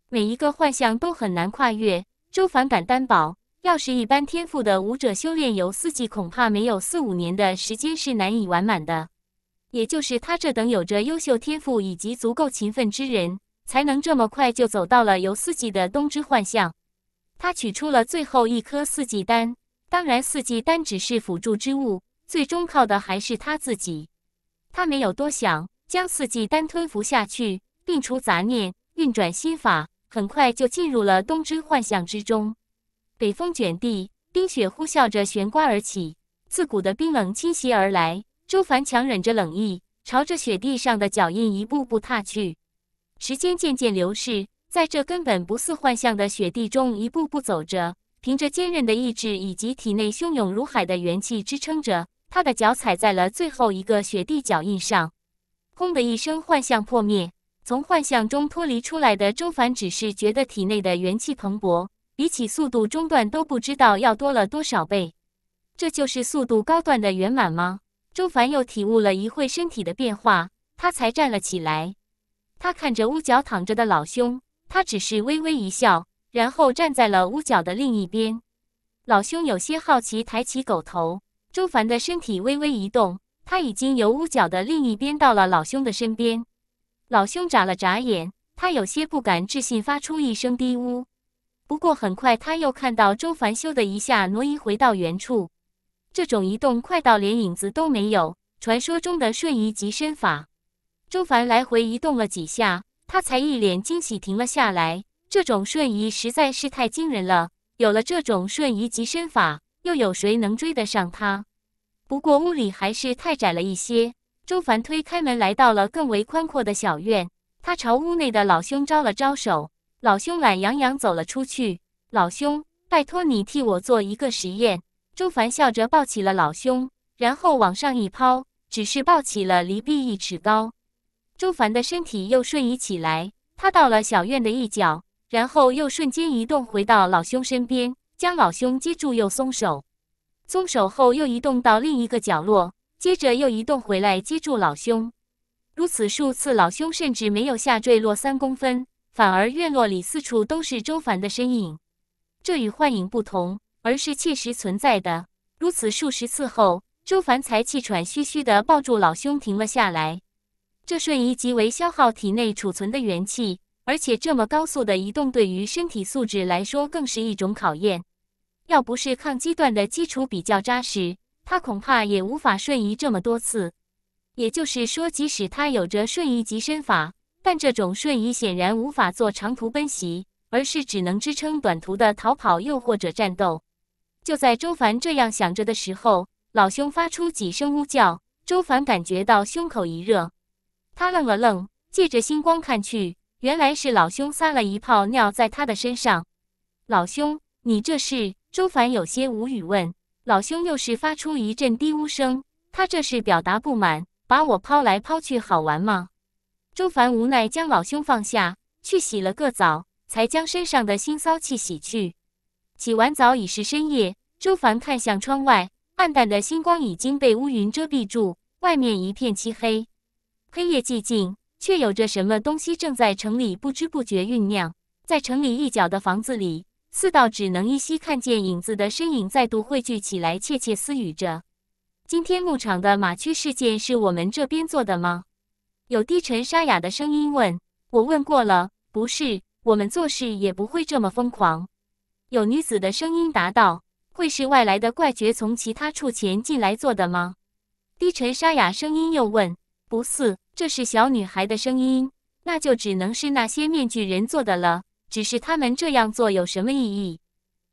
每一个幻象都很难跨越，周凡敢担保。要是一般天赋的武者修炼游四季，恐怕没有四五年的时间是难以完满的。也就是他这等有着优秀天赋以及足够勤奋之人，才能这么快就走到了游四季的东之幻象。他取出了最后一颗四季丹，当然四季丹只是辅助之物，最终靠的还是他自己。他没有多想，将四季丹吞服下去，并除杂念，运转心法，很快就进入了东之幻象之中。北风卷地，冰雪呼啸着悬刮而起，刺骨的冰冷侵袭而来。周凡强忍着冷意，朝着雪地上的脚印一步步踏去。时间渐渐流逝，在这根本不似幻象的雪地中一步步走着，凭着坚韧的意志以及体内汹涌如海的元气支撑着，他的脚踩在了最后一个雪地脚印上。轰的一声，幻象破灭。从幻象中脱离出来的周凡只是觉得体内的元气蓬勃。比起速度中段都不知道要多了多少倍，这就是速度高段的圆满吗？周凡又体悟了一会身体的变化，他才站了起来。他看着屋角躺着的老兄，他只是微微一笑，然后站在了屋角的另一边。老兄有些好奇，抬起狗头。周凡的身体微微一动，他已经由屋角的另一边到了老兄的身边。老兄眨了眨眼，他有些不敢置信，发出一声低呜。不过很快，他又看到周凡咻的一下挪移回到原处，这种移动快到连影子都没有，传说中的瞬移及身法。周凡来回移动了几下，他才一脸惊喜停了下来。这种瞬移实在是太惊人了，有了这种瞬移及身法，又有谁能追得上他？不过屋里还是太窄了一些，周凡推开门来到了更为宽阔的小院，他朝屋内的老兄招了招手。老兄懒洋洋走了出去。老兄，拜托你替我做一个实验。朱凡笑着抱起了老兄，然后往上一抛，只是抱起了离壁一尺高。朱凡的身体又瞬移起来，他到了小院的一角，然后又瞬间移动回到老兄身边，将老兄接住又松手。松手后又移动到另一个角落，接着又移动回来接住老兄。如此数次，老兄甚至没有下坠落三公分。反而院落里四处都是周凡的身影，这与幻影不同，而是切实存在的。如此数十次后，周凡才气喘吁吁地抱住老兄停了下来。这瞬移极为消耗体内储存的元气，而且这么高速的移动对于身体素质来说更是一种考验。要不是抗击段的基础比较扎实，他恐怕也无法瞬移这么多次。也就是说，即使他有着瞬移极身法。但这种瞬移显然无法做长途奔袭，而是只能支撑短途的逃跑，又或者战斗。就在周凡这样想着的时候，老兄发出几声呜叫。周凡感觉到胸口一热，他愣了愣，借着星光看去，原来是老兄撒了一泡尿在他的身上。老兄，你这是？周凡有些无语问老兄，又是发出一阵低呜声，他这是表达不满，把我抛来抛去好玩吗？周凡无奈将老兄放下去，洗了个澡，才将身上的腥骚气洗去。洗完澡已是深夜，周凡看向窗外，暗淡的星光已经被乌云遮蔽住，外面一片漆黑。黑夜寂静，却有着什么东西正在城里不知不觉酝酿。在城里一角的房子里，四道只能依稀看见影子的身影再度汇聚起来，窃窃私语着：“今天牧场的马区事件是我们这边做的吗？”有低沉沙哑的声音问我：“问过了，不是我们做事也不会这么疯狂。”有女子的声音答道：“会是外来的怪觉从其他处潜进来做的吗？”低沉沙哑声音又问：“不似，这是小女孩的声音，那就只能是那些面具人做的了。只是他们这样做有什么意义？”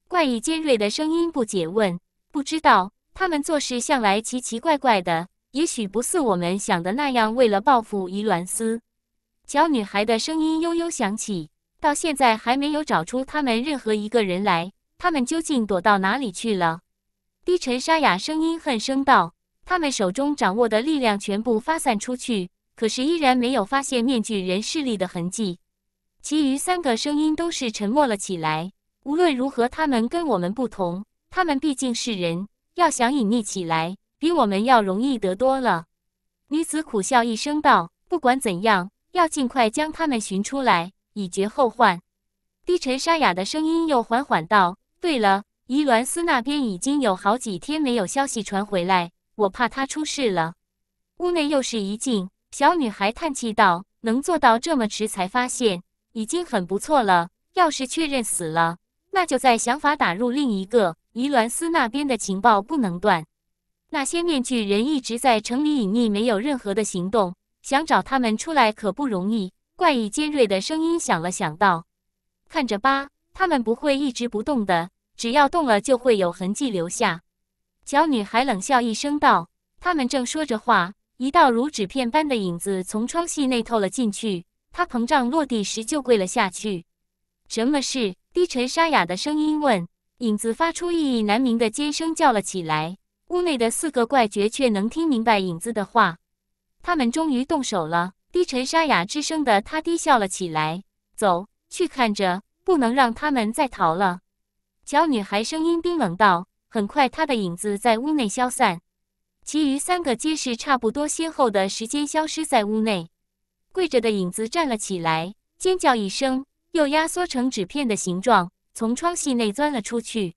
怪异尖锐的声音不解问：“不知道，他们做事向来奇奇怪怪的。”也许不似我们想的那样，为了报复伊兰斯。小女孩的声音悠悠响起，到现在还没有找出他们任何一个人来，他们究竟躲到哪里去了？低沉沙哑声音恨声道：“他们手中掌握的力量全部发散出去，可是依然没有发现面具人势力的痕迹。”其余三个声音都是沉默了起来。无论如何，他们跟我们不同，他们毕竟是人，要想隐匿起来。比我们要容易得多了。女子苦笑一声道：“不管怎样，要尽快将他们寻出来，以绝后患。”低沉沙哑的声音又缓缓道：“对了，伊鸾斯那边已经有好几天没有消息传回来，我怕他出事了。”屋内又是一静。小女孩叹气道：“能做到这么迟才发现，已经很不错了。要是确认死了，那就在想法打入另一个伊鸾斯那边的情报，不能断。”那些面具人一直在城里隐匿，没有任何的行动，想找他们出来可不容易。怪异尖锐的声音响了响，道：“看着吧，他们不会一直不动的，只要动了就会有痕迹留下。”小女孩冷笑一声道：“他们正说着话，一道如纸片般的影子从窗隙内透了进去。它膨胀落地时就跪了下去。什么事？”低沉沙哑的声音问。影子发出意义难明的尖声叫了起来。屋内的四个怪角却能听明白影子的话，他们终于动手了。低沉沙哑之声的他低笑了起来：“走去看着，不能让他们再逃了。”小女孩声音冰冷道：“很快，她的影子在屋内消散，其余三个皆是差不多先后的时间消失在屋内。跪着的影子站了起来，尖叫一声，又压缩成纸片的形状，从窗隙内钻了出去。”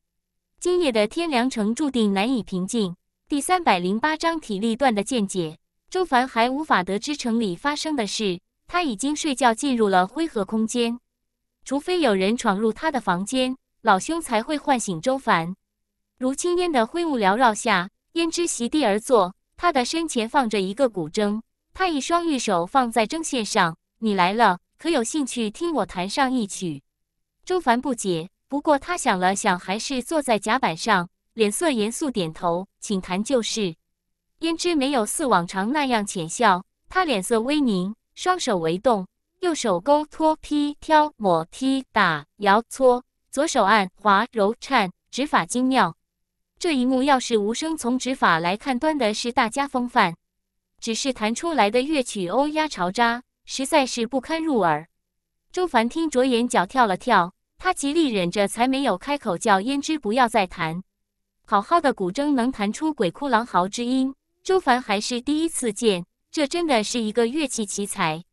今夜的天凉城注定难以平静。第三百零八章体力段的见解。周凡还无法得知城里发生的事，他已经睡觉进入了灰河空间，除非有人闯入他的房间，老兄才会唤醒周凡。如青烟的灰雾缭绕下，胭脂席地而坐，他的身前放着一个古筝，他一双玉手放在筝线上。你来了，可有兴趣听我弹上一曲？周凡不解。不过他想了想，还是坐在甲板上，脸色严肃，点头，请弹就是。胭脂没有似往常那样浅笑，他脸色微凝，双手为动，右手勾、托、劈、挑、抹、踢、打、摇、搓；左手按、滑、揉、颤，指法精妙。这一幕要是无声，从指法来看，端的是大家风范。只是弹出来的乐曲，欧压嘈渣，实在是不堪入耳。周凡听着眼角跳了跳。他极力忍着，才没有开口叫胭脂不要再弹。好好的古筝能弹出鬼哭狼嚎之音，周凡还是第一次见。这真的是一个乐器奇才。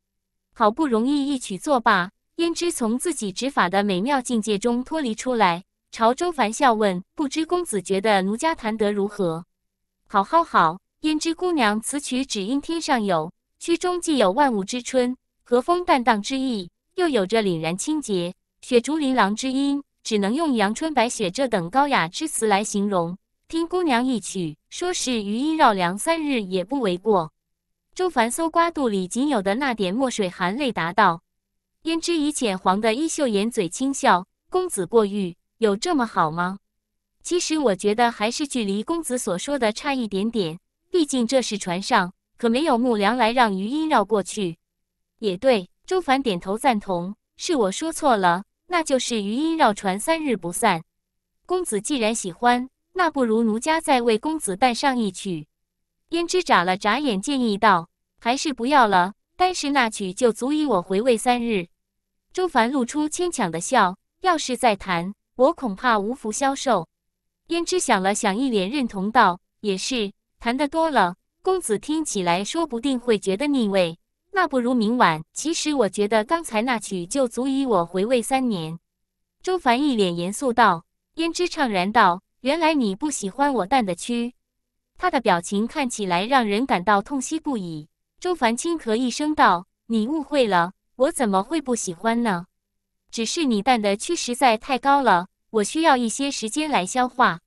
好不容易一曲作罢，胭脂从自己指法的美妙境界中脱离出来，朝周凡笑问：“不知公子觉得奴家弹得如何？”“好，好，好！”胭脂姑娘，此曲只应天上有，曲中既有万物之春、和风淡荡之意，又有着凛然清洁、雪竹琳琅之音，只能用“阳春白雪”这等高雅之词来形容。听姑娘一曲，说是余音绕梁三日也不为过。周凡搜刮肚里仅有的那点墨水，含泪答道：“胭脂已浅黄的衣袖掩嘴轻笑，公子过誉，有这么好吗？其实我觉得还是距离公子所说的差一点点。毕竟这是船上，可没有木梁来让余音绕过去。”也对，周凡点头赞同：“是我说错了。”那就是余音绕船三日不散。公子既然喜欢，那不如奴家再为公子伴上一曲。胭脂眨了眨眼，建议道：“还是不要了，单是那曲就足以我回味三日。”周凡露出牵强的笑：“要是再弹，我恐怕无福消受。”胭脂想了想，一脸认同道：“也是，弹的多了，公子听起来说不定会觉得腻味。”那不如明晚。其实我觉得刚才那曲就足以我回味三年。周凡一脸严肃道。胭脂怅然道：“原来你不喜欢我弹的曲。”他的表情看起来让人感到痛惜不已。周凡轻咳一声道：“你误会了，我怎么会不喜欢呢？只是你弹的曲实在太高了，我需要一些时间来消化。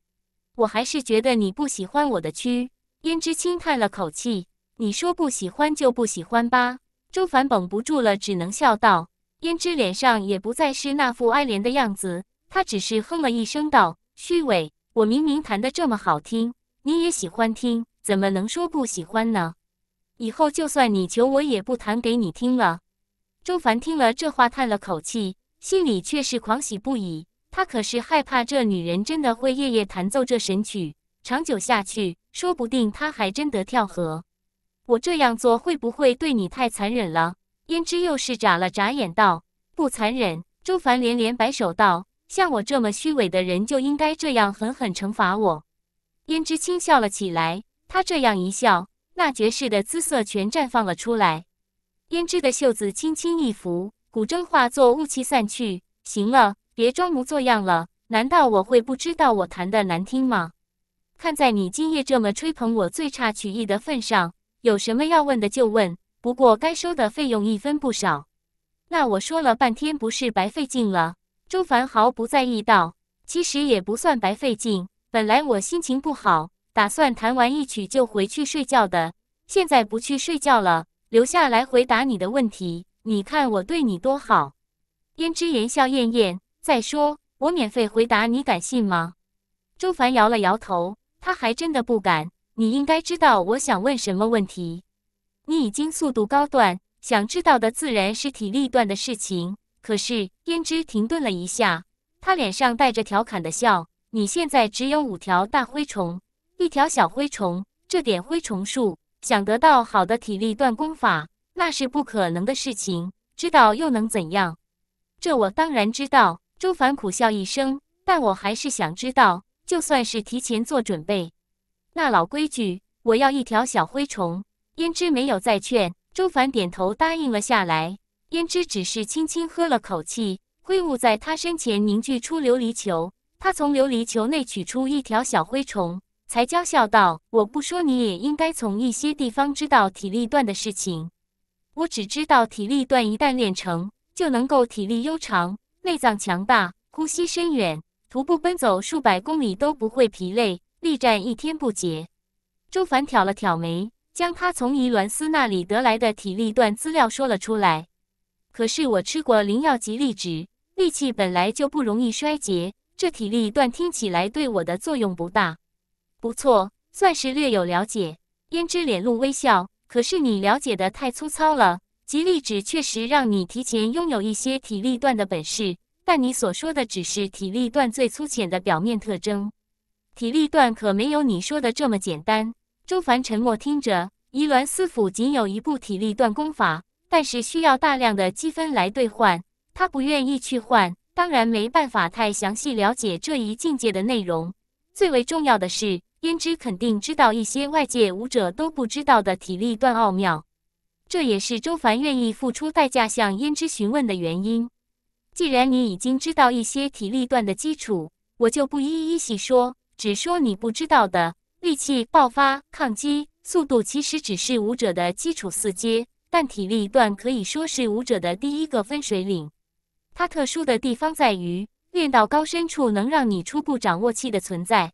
我还是觉得你不喜欢我的曲。”胭脂轻叹了口气。你说不喜欢就不喜欢吧。周凡绷不住了，只能笑道：“胭脂脸上也不再是那副哀怜的样子，他只是哼了一声道：‘虚伪！我明明弹得这么好听，你也喜欢听，怎么能说不喜欢呢？以后就算你求我，也不弹给你听了。’”周凡听了这话，叹了口气，心里却是狂喜不已。他可是害怕这女人真的会夜夜弹奏这神曲，长久下去，说不定她还真得跳河。我这样做会不会对你太残忍了？胭脂又是眨了眨眼，道：“不残忍。”周凡连连摆手，道：“像我这么虚伪的人，就应该这样狠狠惩罚我。”胭脂轻笑了起来，她这样一笑，那绝世的姿色全绽放了出来。胭脂的袖子轻轻一拂，古筝化作雾气散去。行了，别装模作样了。难道我会不知道我弹的难听吗？看在你今夜这么吹捧我最差曲艺的份上。有什么要问的就问，不过该收的费用一分不少。那我说了半天不是白费劲了？周凡毫不在意道：“其实也不算白费劲，本来我心情不好，打算弹完一曲就回去睡觉的，现在不去睡觉了，留下来回答你的问题。你看我对你多好。”胭脂言笑晏晏：“再说我免费回答你，敢信吗？周凡摇了摇头，他还真的不敢。你应该知道我想问什么问题。你已经速度高段，想知道的自然是体力段的事情。可是胭脂停顿了一下，他脸上带着调侃的笑：“你现在只有五条大灰虫，一条小灰虫，这点灰虫数，想得到好的体力段功法，那是不可能的事情。知道又能怎样？”这我当然知道。周凡苦笑一声，但我还是想知道，就算是提前做准备。那老规矩，我要一条小灰虫。胭脂没有再劝，周凡点头答应了下来。胭脂只是轻轻喝了口气，灰雾在他身前凝聚出琉璃球，他从琉璃球内取出一条小灰虫，才娇笑道：“我不说，你也应该从一些地方知道体力段的事情。我只知道，体力段一旦练成，就能够体力悠长，内脏强大，呼吸深远，徒步奔走数百公里都不会疲累。”力战一天不竭，周凡挑了挑眉，将他从伊伦斯那里得来的体力段资料说了出来。可是我吃过灵药吉利止，力气本来就不容易衰竭，这体力段听起来对我的作用不大。不错，算是略有了解。胭脂脸露微笑，可是你了解的太粗糙了。吉利止确实让你提前拥有一些体力段的本事，但你所说的只是体力段最粗浅的表面特征。体力段可没有你说的这么简单。周凡沉默听着，伊鸾私府仅有一部体力段功法，但是需要大量的积分来兑换。他不愿意去换，当然没办法太详细了解这一境界的内容。最为重要的是，胭脂肯定知道一些外界武者都不知道的体力段奥妙，这也是周凡愿意付出代价向胭脂询问的原因。既然你已经知道一些体力段的基础，我就不一一细说。只说你不知道的，力气爆发、抗击速度其实只是武者的基础四阶，但体力段可以说是武者的第一个分水岭。它特殊的地方在于，练到高深处能让你初步掌握气的存在。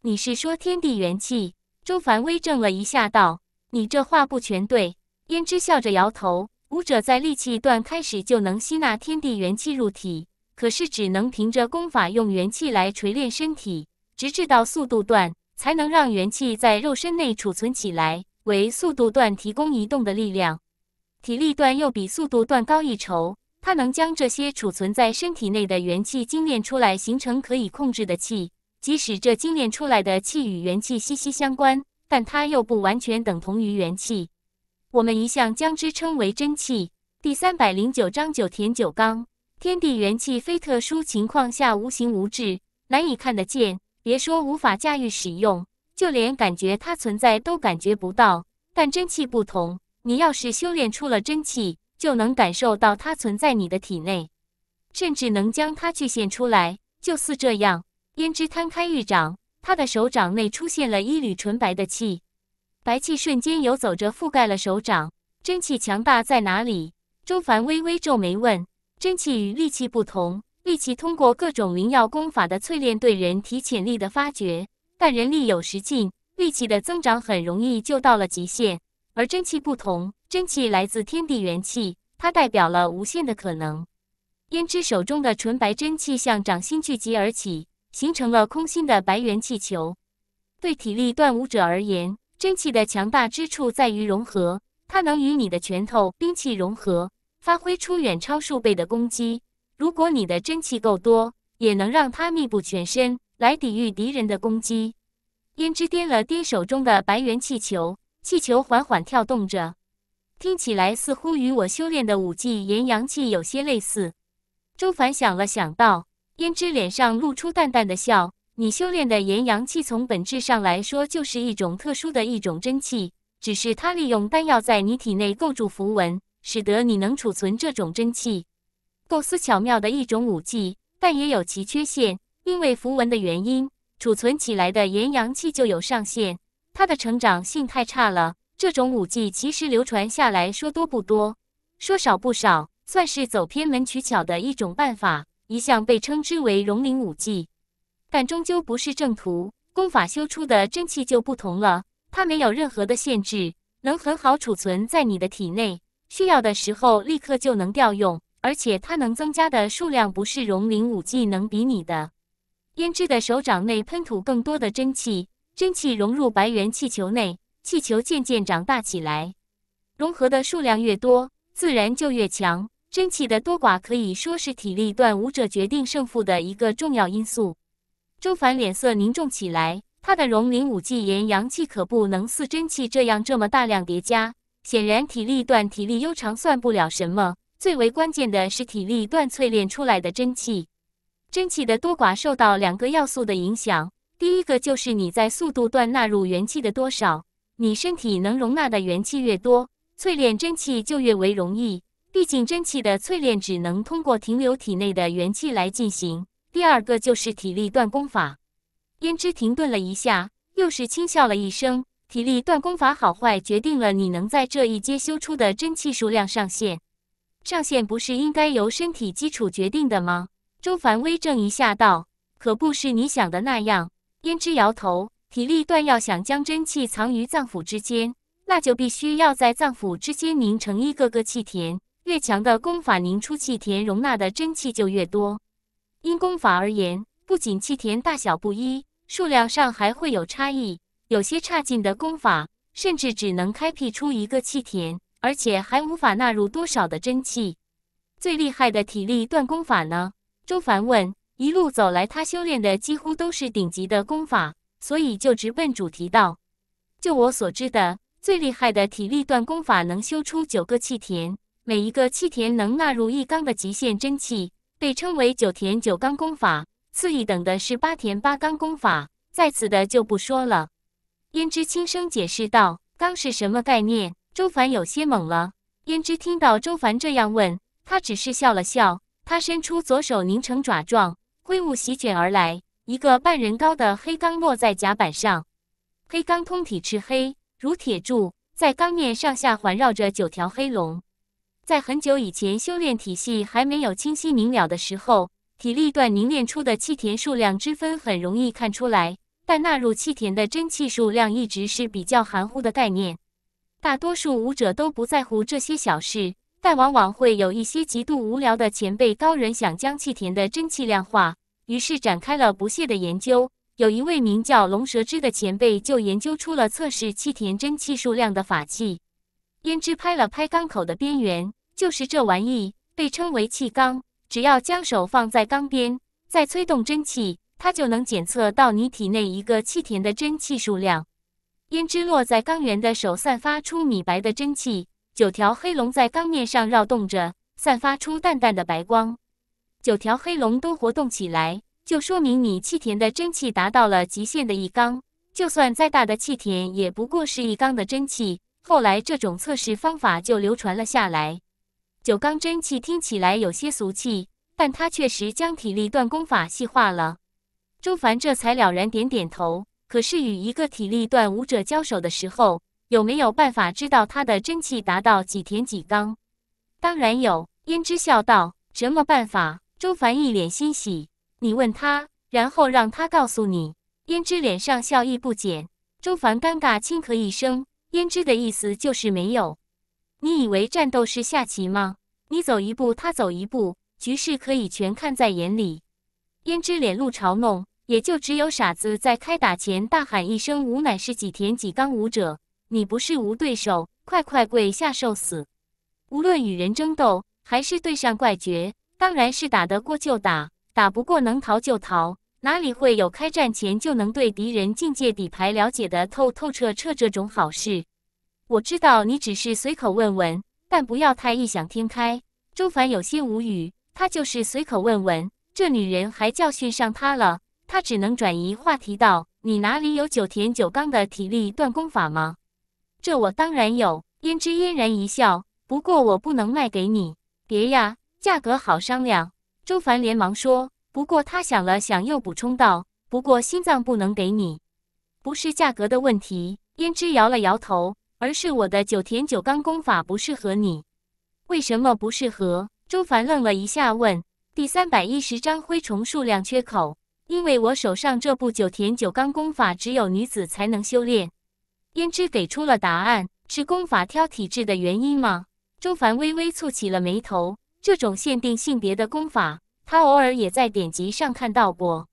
你是说天地元气？周凡微怔了一下，道：“你这话不全对。”胭脂笑着摇头：“武者在力气段开始就能吸纳天地元气入体，可是只能凭着功法用元气来锤炼身体。”直至到速度段，才能让元气在肉身内储存起来，为速度段提供移动的力量。体力段又比速度段高一筹，它能将这些储存在身体内的元气精炼出来，形成可以控制的气。即使这精炼出来的气与元气息息相关，但它又不完全等同于元气。我们一向将之称为真气。第三百零九章九田九罡，天地元气非特殊情况下无形无质，难以看得见。别说无法驾驭使用，就连感觉它存在都感觉不到。但真气不同，你要是修炼出了真气，就能感受到它存在你的体内，甚至能将它具现出来。就似这样，胭脂摊开玉掌，他的手掌内出现了一缕纯白的气，白气瞬间游走着，覆盖了手掌。真气强大在哪里？周凡微微皱眉问：“真气与戾气不同。”戾气通过各种灵药功法的淬炼，对人体潜力的发掘，但人力有时尽，力气的增长很容易就到了极限。而真气不同，真气来自天地元气，它代表了无限的可能。胭脂手中的纯白真气向掌心聚集而起，形成了空心的白元气球。对体力断武者而言，真气的强大之处在于融合，它能与你的拳头、兵器融合，发挥出远超数倍的攻击。如果你的真气够多，也能让它密布全身，来抵御敌人的攻击。胭脂掂了掂手中的白元气球，气球缓缓跳动着，听起来似乎与我修炼的武技炎阳气有些类似。周凡想了想道：“胭脂脸上露出淡淡的笑，你修炼的炎阳气从本质上来说就是一种特殊的一种真气，只是它利用丹药在你体内构筑符文，使得你能储存这种真气。”构思巧妙的一种武技，但也有其缺陷。因为符文的原因，储存起来的炎阳气就有上限，它的成长性太差了。这种武技其实流传下来说多不多，说少不少，算是走偏门取巧的一种办法，一向被称之为“龙鳞武技”，但终究不是正途。功法修出的真气就不同了，它没有任何的限制，能很好储存在你的体内，需要的时候立刻就能调用。而且它能增加的数量不是融灵武技能比拟的。胭脂的手掌内喷吐更多的真气，真气融入白元气球内，气球渐渐长大起来。融合的数量越多，自然就越强。真气的多寡可以说是体力段武者决定胜负的一个重要因素。周凡脸色凝重起来，他的融灵武技炎阳气可不能似真气这样这么大量叠加。显然，体力段体力悠长算不了什么。最为关键的是体力锻淬炼出来的真气，真气的多寡受到两个要素的影响。第一个就是你在速度段纳入元气的多少，你身体能容纳的元气越多，淬炼真气就越为容易。毕竟真气的淬炼只能通过停留体内的元气来进行。第二个就是体力断功法。胭脂停顿了一下，又是轻笑了一声。体力断功法好坏决定了你能在这一阶修出的真气数量上限。上限不是应该由身体基础决定的吗？周凡微怔一下道：“可不是你想的那样。”胭脂摇头：“体力段要想将真气藏于脏腑之间，那就必须要在脏腑之间凝成一个个气田。越强的功法凝出气田，容纳的真气就越多。因功法而言，不仅气田大小不一，数量上还会有差异。有些差劲的功法，甚至只能开辟出一个气田。”而且还无法纳入多少的真气？最厉害的体力断功法呢？周凡问。一路走来，他修炼的几乎都是顶级的功法，所以就直奔主题道：“就我所知的，最厉害的体力断功法能修出九个气田，每一个气田能纳入一缸的极限真气，被称为九田九缸功法。次一等的是八田八缸功法，在此的就不说了。”胭脂轻声解释道：“缸是什么概念？”周凡有些懵了。胭脂听到周凡这样问，他只是笑了笑。他伸出左手，凝成爪状，挥舞席卷而来，一个半人高的黑钢落在甲板上。黑钢通体赤黑，如铁柱，在钢面上下环绕着九条黑龙。在很久以前，修炼体系还没有清晰明了的时候，体力段凝练出的气田数量之分很容易看出来，但纳入气田的真气数量一直是比较含糊的概念。大多数舞者都不在乎这些小事，但往往会有一些极度无聊的前辈高人想将气田的真气量化，于是展开了不懈的研究。有一位名叫龙蛇之的前辈就研究出了测试气田真气数量的法器。胭脂拍了拍缸口的边缘，就是这玩意，被称为气缸。只要将手放在缸边，再催动真气，它就能检测到你体内一个气田的真气数量。胭脂落在钢圆的手，散发出米白的真气。九条黑龙在钢面上绕动着，散发出淡淡的白光。九条黑龙都活动起来，就说明你气田的真气达到了极限的一缸。就算再大的气田，也不过是一缸的真气。后来这种测试方法就流传了下来。九缸真气听起来有些俗气，但它确实将体力断功法细化了。周凡这才了然，点点头。可是与一个体力段武者交手的时候，有没有办法知道他的真气达到几田几缸？当然有。胭脂笑道：“什么办法？”周凡一脸欣喜：“你问他，然后让他告诉你。”胭脂脸上笑意不减。周凡尴尬轻咳一声：“胭脂的意思就是没有。你以为战斗是下棋吗？你走一步，他走一步，局势可以全看在眼里。”胭脂脸露嘲弄。也就只有傻子在开打前大喊一声：“吾乃是几田几纲武者，你不是吾对手，快快跪下受死！”无论与人争斗还是对上怪绝，当然是打得过就打，打不过能逃就逃，哪里会有开战前就能对敌人境界底牌了解的透透彻彻这种好事？我知道你只是随口问问，但不要太异想天开。周凡有些无语，他就是随口问问，这女人还教训上他了。他只能转移话题道：“你哪里有九田九刚的体力锻功法吗？”“这我当然有。”胭脂嫣然一笑，“不过我不能卖给你。”“别呀，价格好商量。”周凡连忙说。不过他想了想，又补充道：“不过心脏不能给你，不是价格的问题。”胭脂摇了摇头，“而是我的九田九刚功法不适合你。”“为什么不适合？”周凡愣了一下问。第三百一十章灰虫数量缺口。因为我手上这部九田九罡功法只有女子才能修炼，胭脂给出了答案：是功法挑体质的原因吗？周凡微微蹙起了眉头。这种限定性别的功法，他偶尔也在典籍上看到过。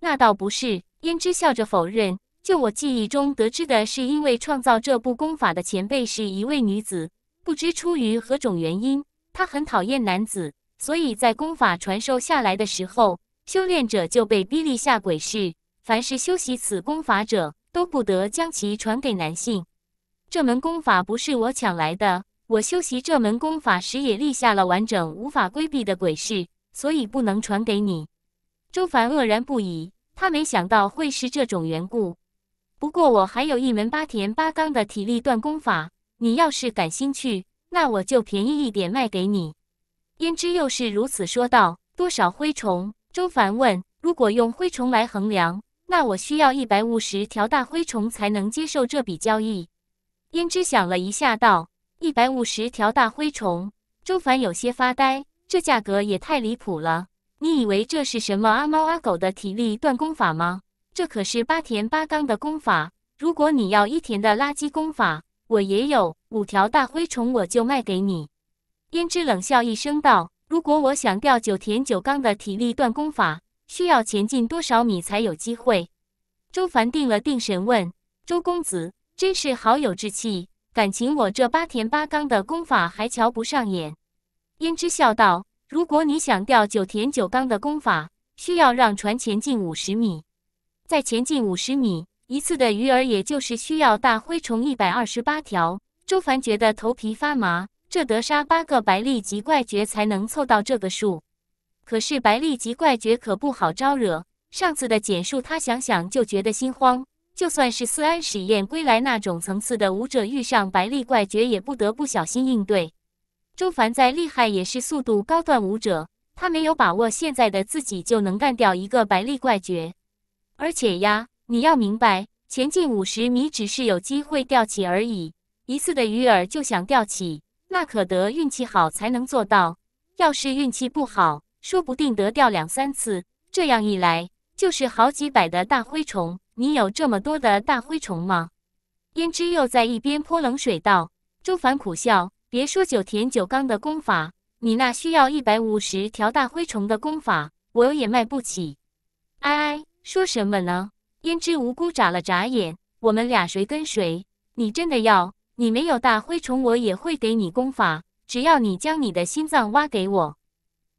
那倒不是，胭脂笑着否认。就我记忆中得知的，是因为创造这部功法的前辈是一位女子，不知出于何种原因，她很讨厌男子，所以在功法传授下来的时候。修炼者就被逼立下鬼誓，凡是修习此功法者，都不得将其传给男性。这门功法不是我抢来的，我修习这门功法时也立下了完整无法规避的鬼誓，所以不能传给你。周凡愕然不已，他没想到会是这种缘故。不过我还有一门八田八刚的体力锻功法，你要是感兴趣，那我就便宜一点卖给你。胭脂又是如此说道，多少灰虫？周凡问：“如果用灰虫来衡量，那我需要一百五十条大灰虫才能接受这笔交易？”胭脂想了一下，道：“一百五十条大灰虫。”周凡有些发呆，这价格也太离谱了。你以为这是什么阿猫阿狗的体力锻功法吗？这可是八田八钢的功法。如果你要一田的垃圾功法，我也有五条大灰虫，我就卖给你。”胭脂冷笑一声，道。如果我想钓九田九缸的体力断功法，需要前进多少米才有机会？周凡定了定神问：“周公子真是好有志气，敢情我这八田八缸的功法还瞧不上眼？”胭脂笑道：“如果你想钓九田九缸的功法，需要让船前进五十米，再前进五十米一次的鱼儿，也就是需要大灰虫一百二十八条。”周凡觉得头皮发麻。这得杀八个白利级怪绝才能凑到这个数，可是白利级怪绝可不好招惹。上次的减数，他想想就觉得心慌。就算是四安实验归来那种层次的武者，遇上白利怪绝也不得不小心应对。周凡再厉害，也是速度高段武者，他没有把握，现在的自己就能干掉一个白利怪绝。而且呀，你要明白，前进五十米只是有机会钓起而已，一次的鱼饵就想钓起？那可得运气好才能做到，要是运气不好，说不定得掉两三次，这样一来就是好几百的大灰虫。你有这么多的大灰虫吗？胭脂又在一边泼冷水道。周凡苦笑，别说九田九刚的功法，你那需要一百五十条大灰虫的功法，我也卖不起。哎哎，说什么呢？胭脂无辜眨了眨眼，我们俩谁跟谁？你真的要？你没有大灰虫，我也会给你功法，只要你将你的心脏挖给我。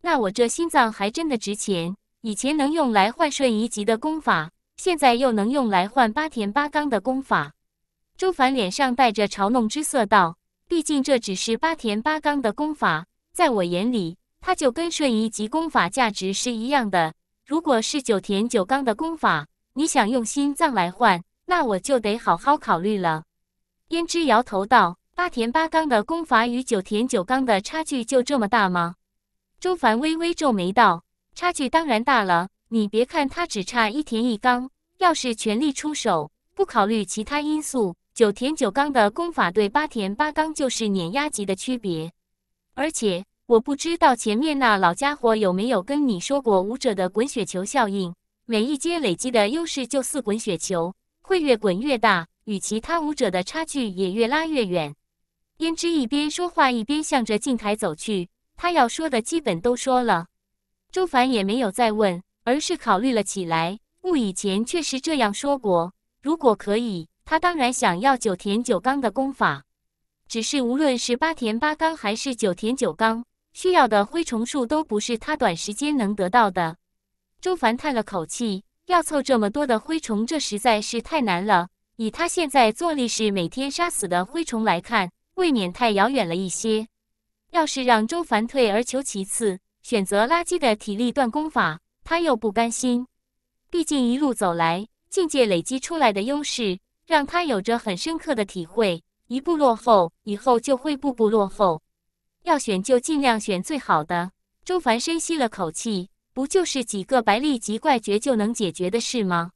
那我这心脏还真的值钱，以前能用来换瞬移级的功法，现在又能用来换八田八刚的功法。周凡脸上带着嘲弄之色道：“毕竟这只是八田八刚的功法，在我眼里，它就跟瞬移级功法价值是一样的。如果是九田九刚的功法，你想用心脏来换，那我就得好好考虑了。”胭脂摇头道：“八田八刚的功法与九田九刚的差距就这么大吗？”周凡微微皱眉道：“差距当然大了。你别看他只差一田一刚，要是全力出手，不考虑其他因素，九田九刚的功法对八田八刚就是碾压级的区别。而且，我不知道前面那老家伙有没有跟你说过武者的滚雪球效应，每一阶累积的优势就似滚雪球，会越滚越大。”与其他舞者的差距也越拉越远。胭脂一边说话，一边向着镜台走去。他要说的基本都说了，周凡也没有再问，而是考虑了起来。雾以前确实这样说过，如果可以，他当然想要九田九刚的功法。只是无论是八田八刚还是九田九刚，需要的灰虫术都不是他短时间能得到的。周凡叹了口气，要凑这么多的灰虫，这实在是太难了。以他现在坐立式每天杀死的灰虫来看，未免太遥远了一些。要是让周凡退而求其次，选择垃圾的体力断功法，他又不甘心。毕竟一路走来，境界累积出来的优势，让他有着很深刻的体会：一步落后，以后就会步步落后。要选就尽量选最好的。周凡深吸了口气，不就是几个白力级怪绝就能解决的事吗？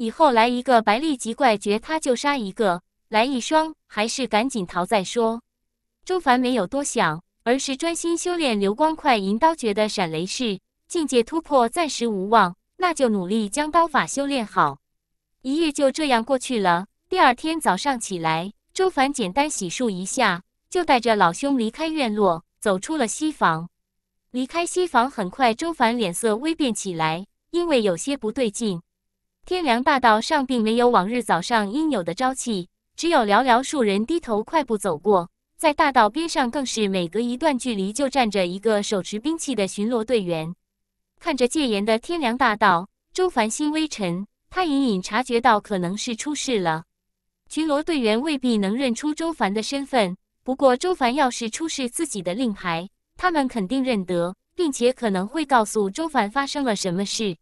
以后来一个白力级怪绝，他就杀一个；来一双，还是赶紧逃再说。周凡没有多想，而是专心修炼流光快银刀诀的闪雷式境界突破，暂时无望，那就努力将刀法修炼好。一夜就这样过去了。第二天早上起来，周凡简单洗漱一下，就带着老兄离开院落，走出了西房。离开西房，很快，周凡脸色微变起来，因为有些不对劲。天凉大道上并没有往日早上应有的朝气，只有寥寥数人低头快步走过。在大道边上，更是每隔一段距离就站着一个手持兵器的巡逻队员。看着戒严的天凉大道，周凡心微沉。他隐隐察觉到，可能是出事了。巡逻队员未必能认出周凡的身份，不过周凡要是出示自己的令牌，他们肯定认得，并且可能会告诉周凡发生了什么事。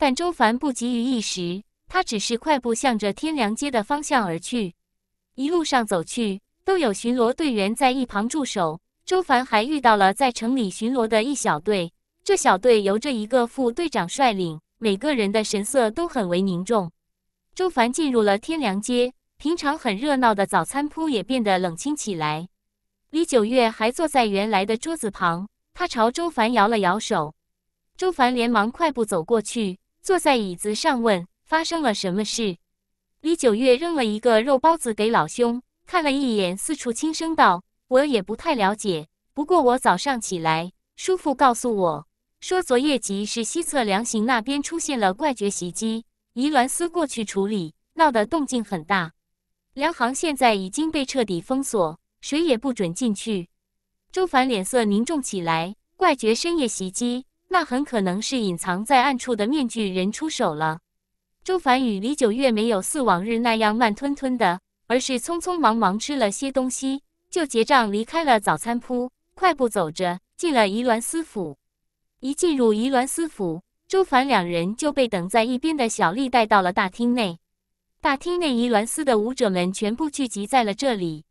但周凡不急于一时，他只是快步向着天凉街的方向而去。一路上走去，都有巡逻队员在一旁驻守。周凡还遇到了在城里巡逻的一小队，这小队由着一个副队长率领，每个人的神色都很为凝重。周凡进入了天凉街，平常很热闹的早餐铺也变得冷清起来。李九月还坐在原来的桌子旁，他朝周凡摇了摇手，周凡连忙快步走过去。坐在椅子上问：“发生了什么事？”李九月扔了一个肉包子给老兄，看了一眼，四处轻声道：“我也不太了解。不过我早上起来，叔父告诉我说，昨夜集市西侧凉行那边出现了怪觉袭击，宜鸾司过去处理，闹得动静很大。凉行现在已经被彻底封锁，谁也不准进去。”周凡脸色凝重起来：“怪觉深夜袭击。”那很可能是隐藏在暗处的面具人出手了。周凡与李九月没有似往日那样慢吞吞的，而是匆匆忙忙吃了些东西，就结账离开了早餐铺，快步走着进了宜鸾司府。一进入宜鸾司府，周凡两人就被等在一边的小丽带到了大厅内。大厅内，宜鸾司的武者们全部聚集在了这里。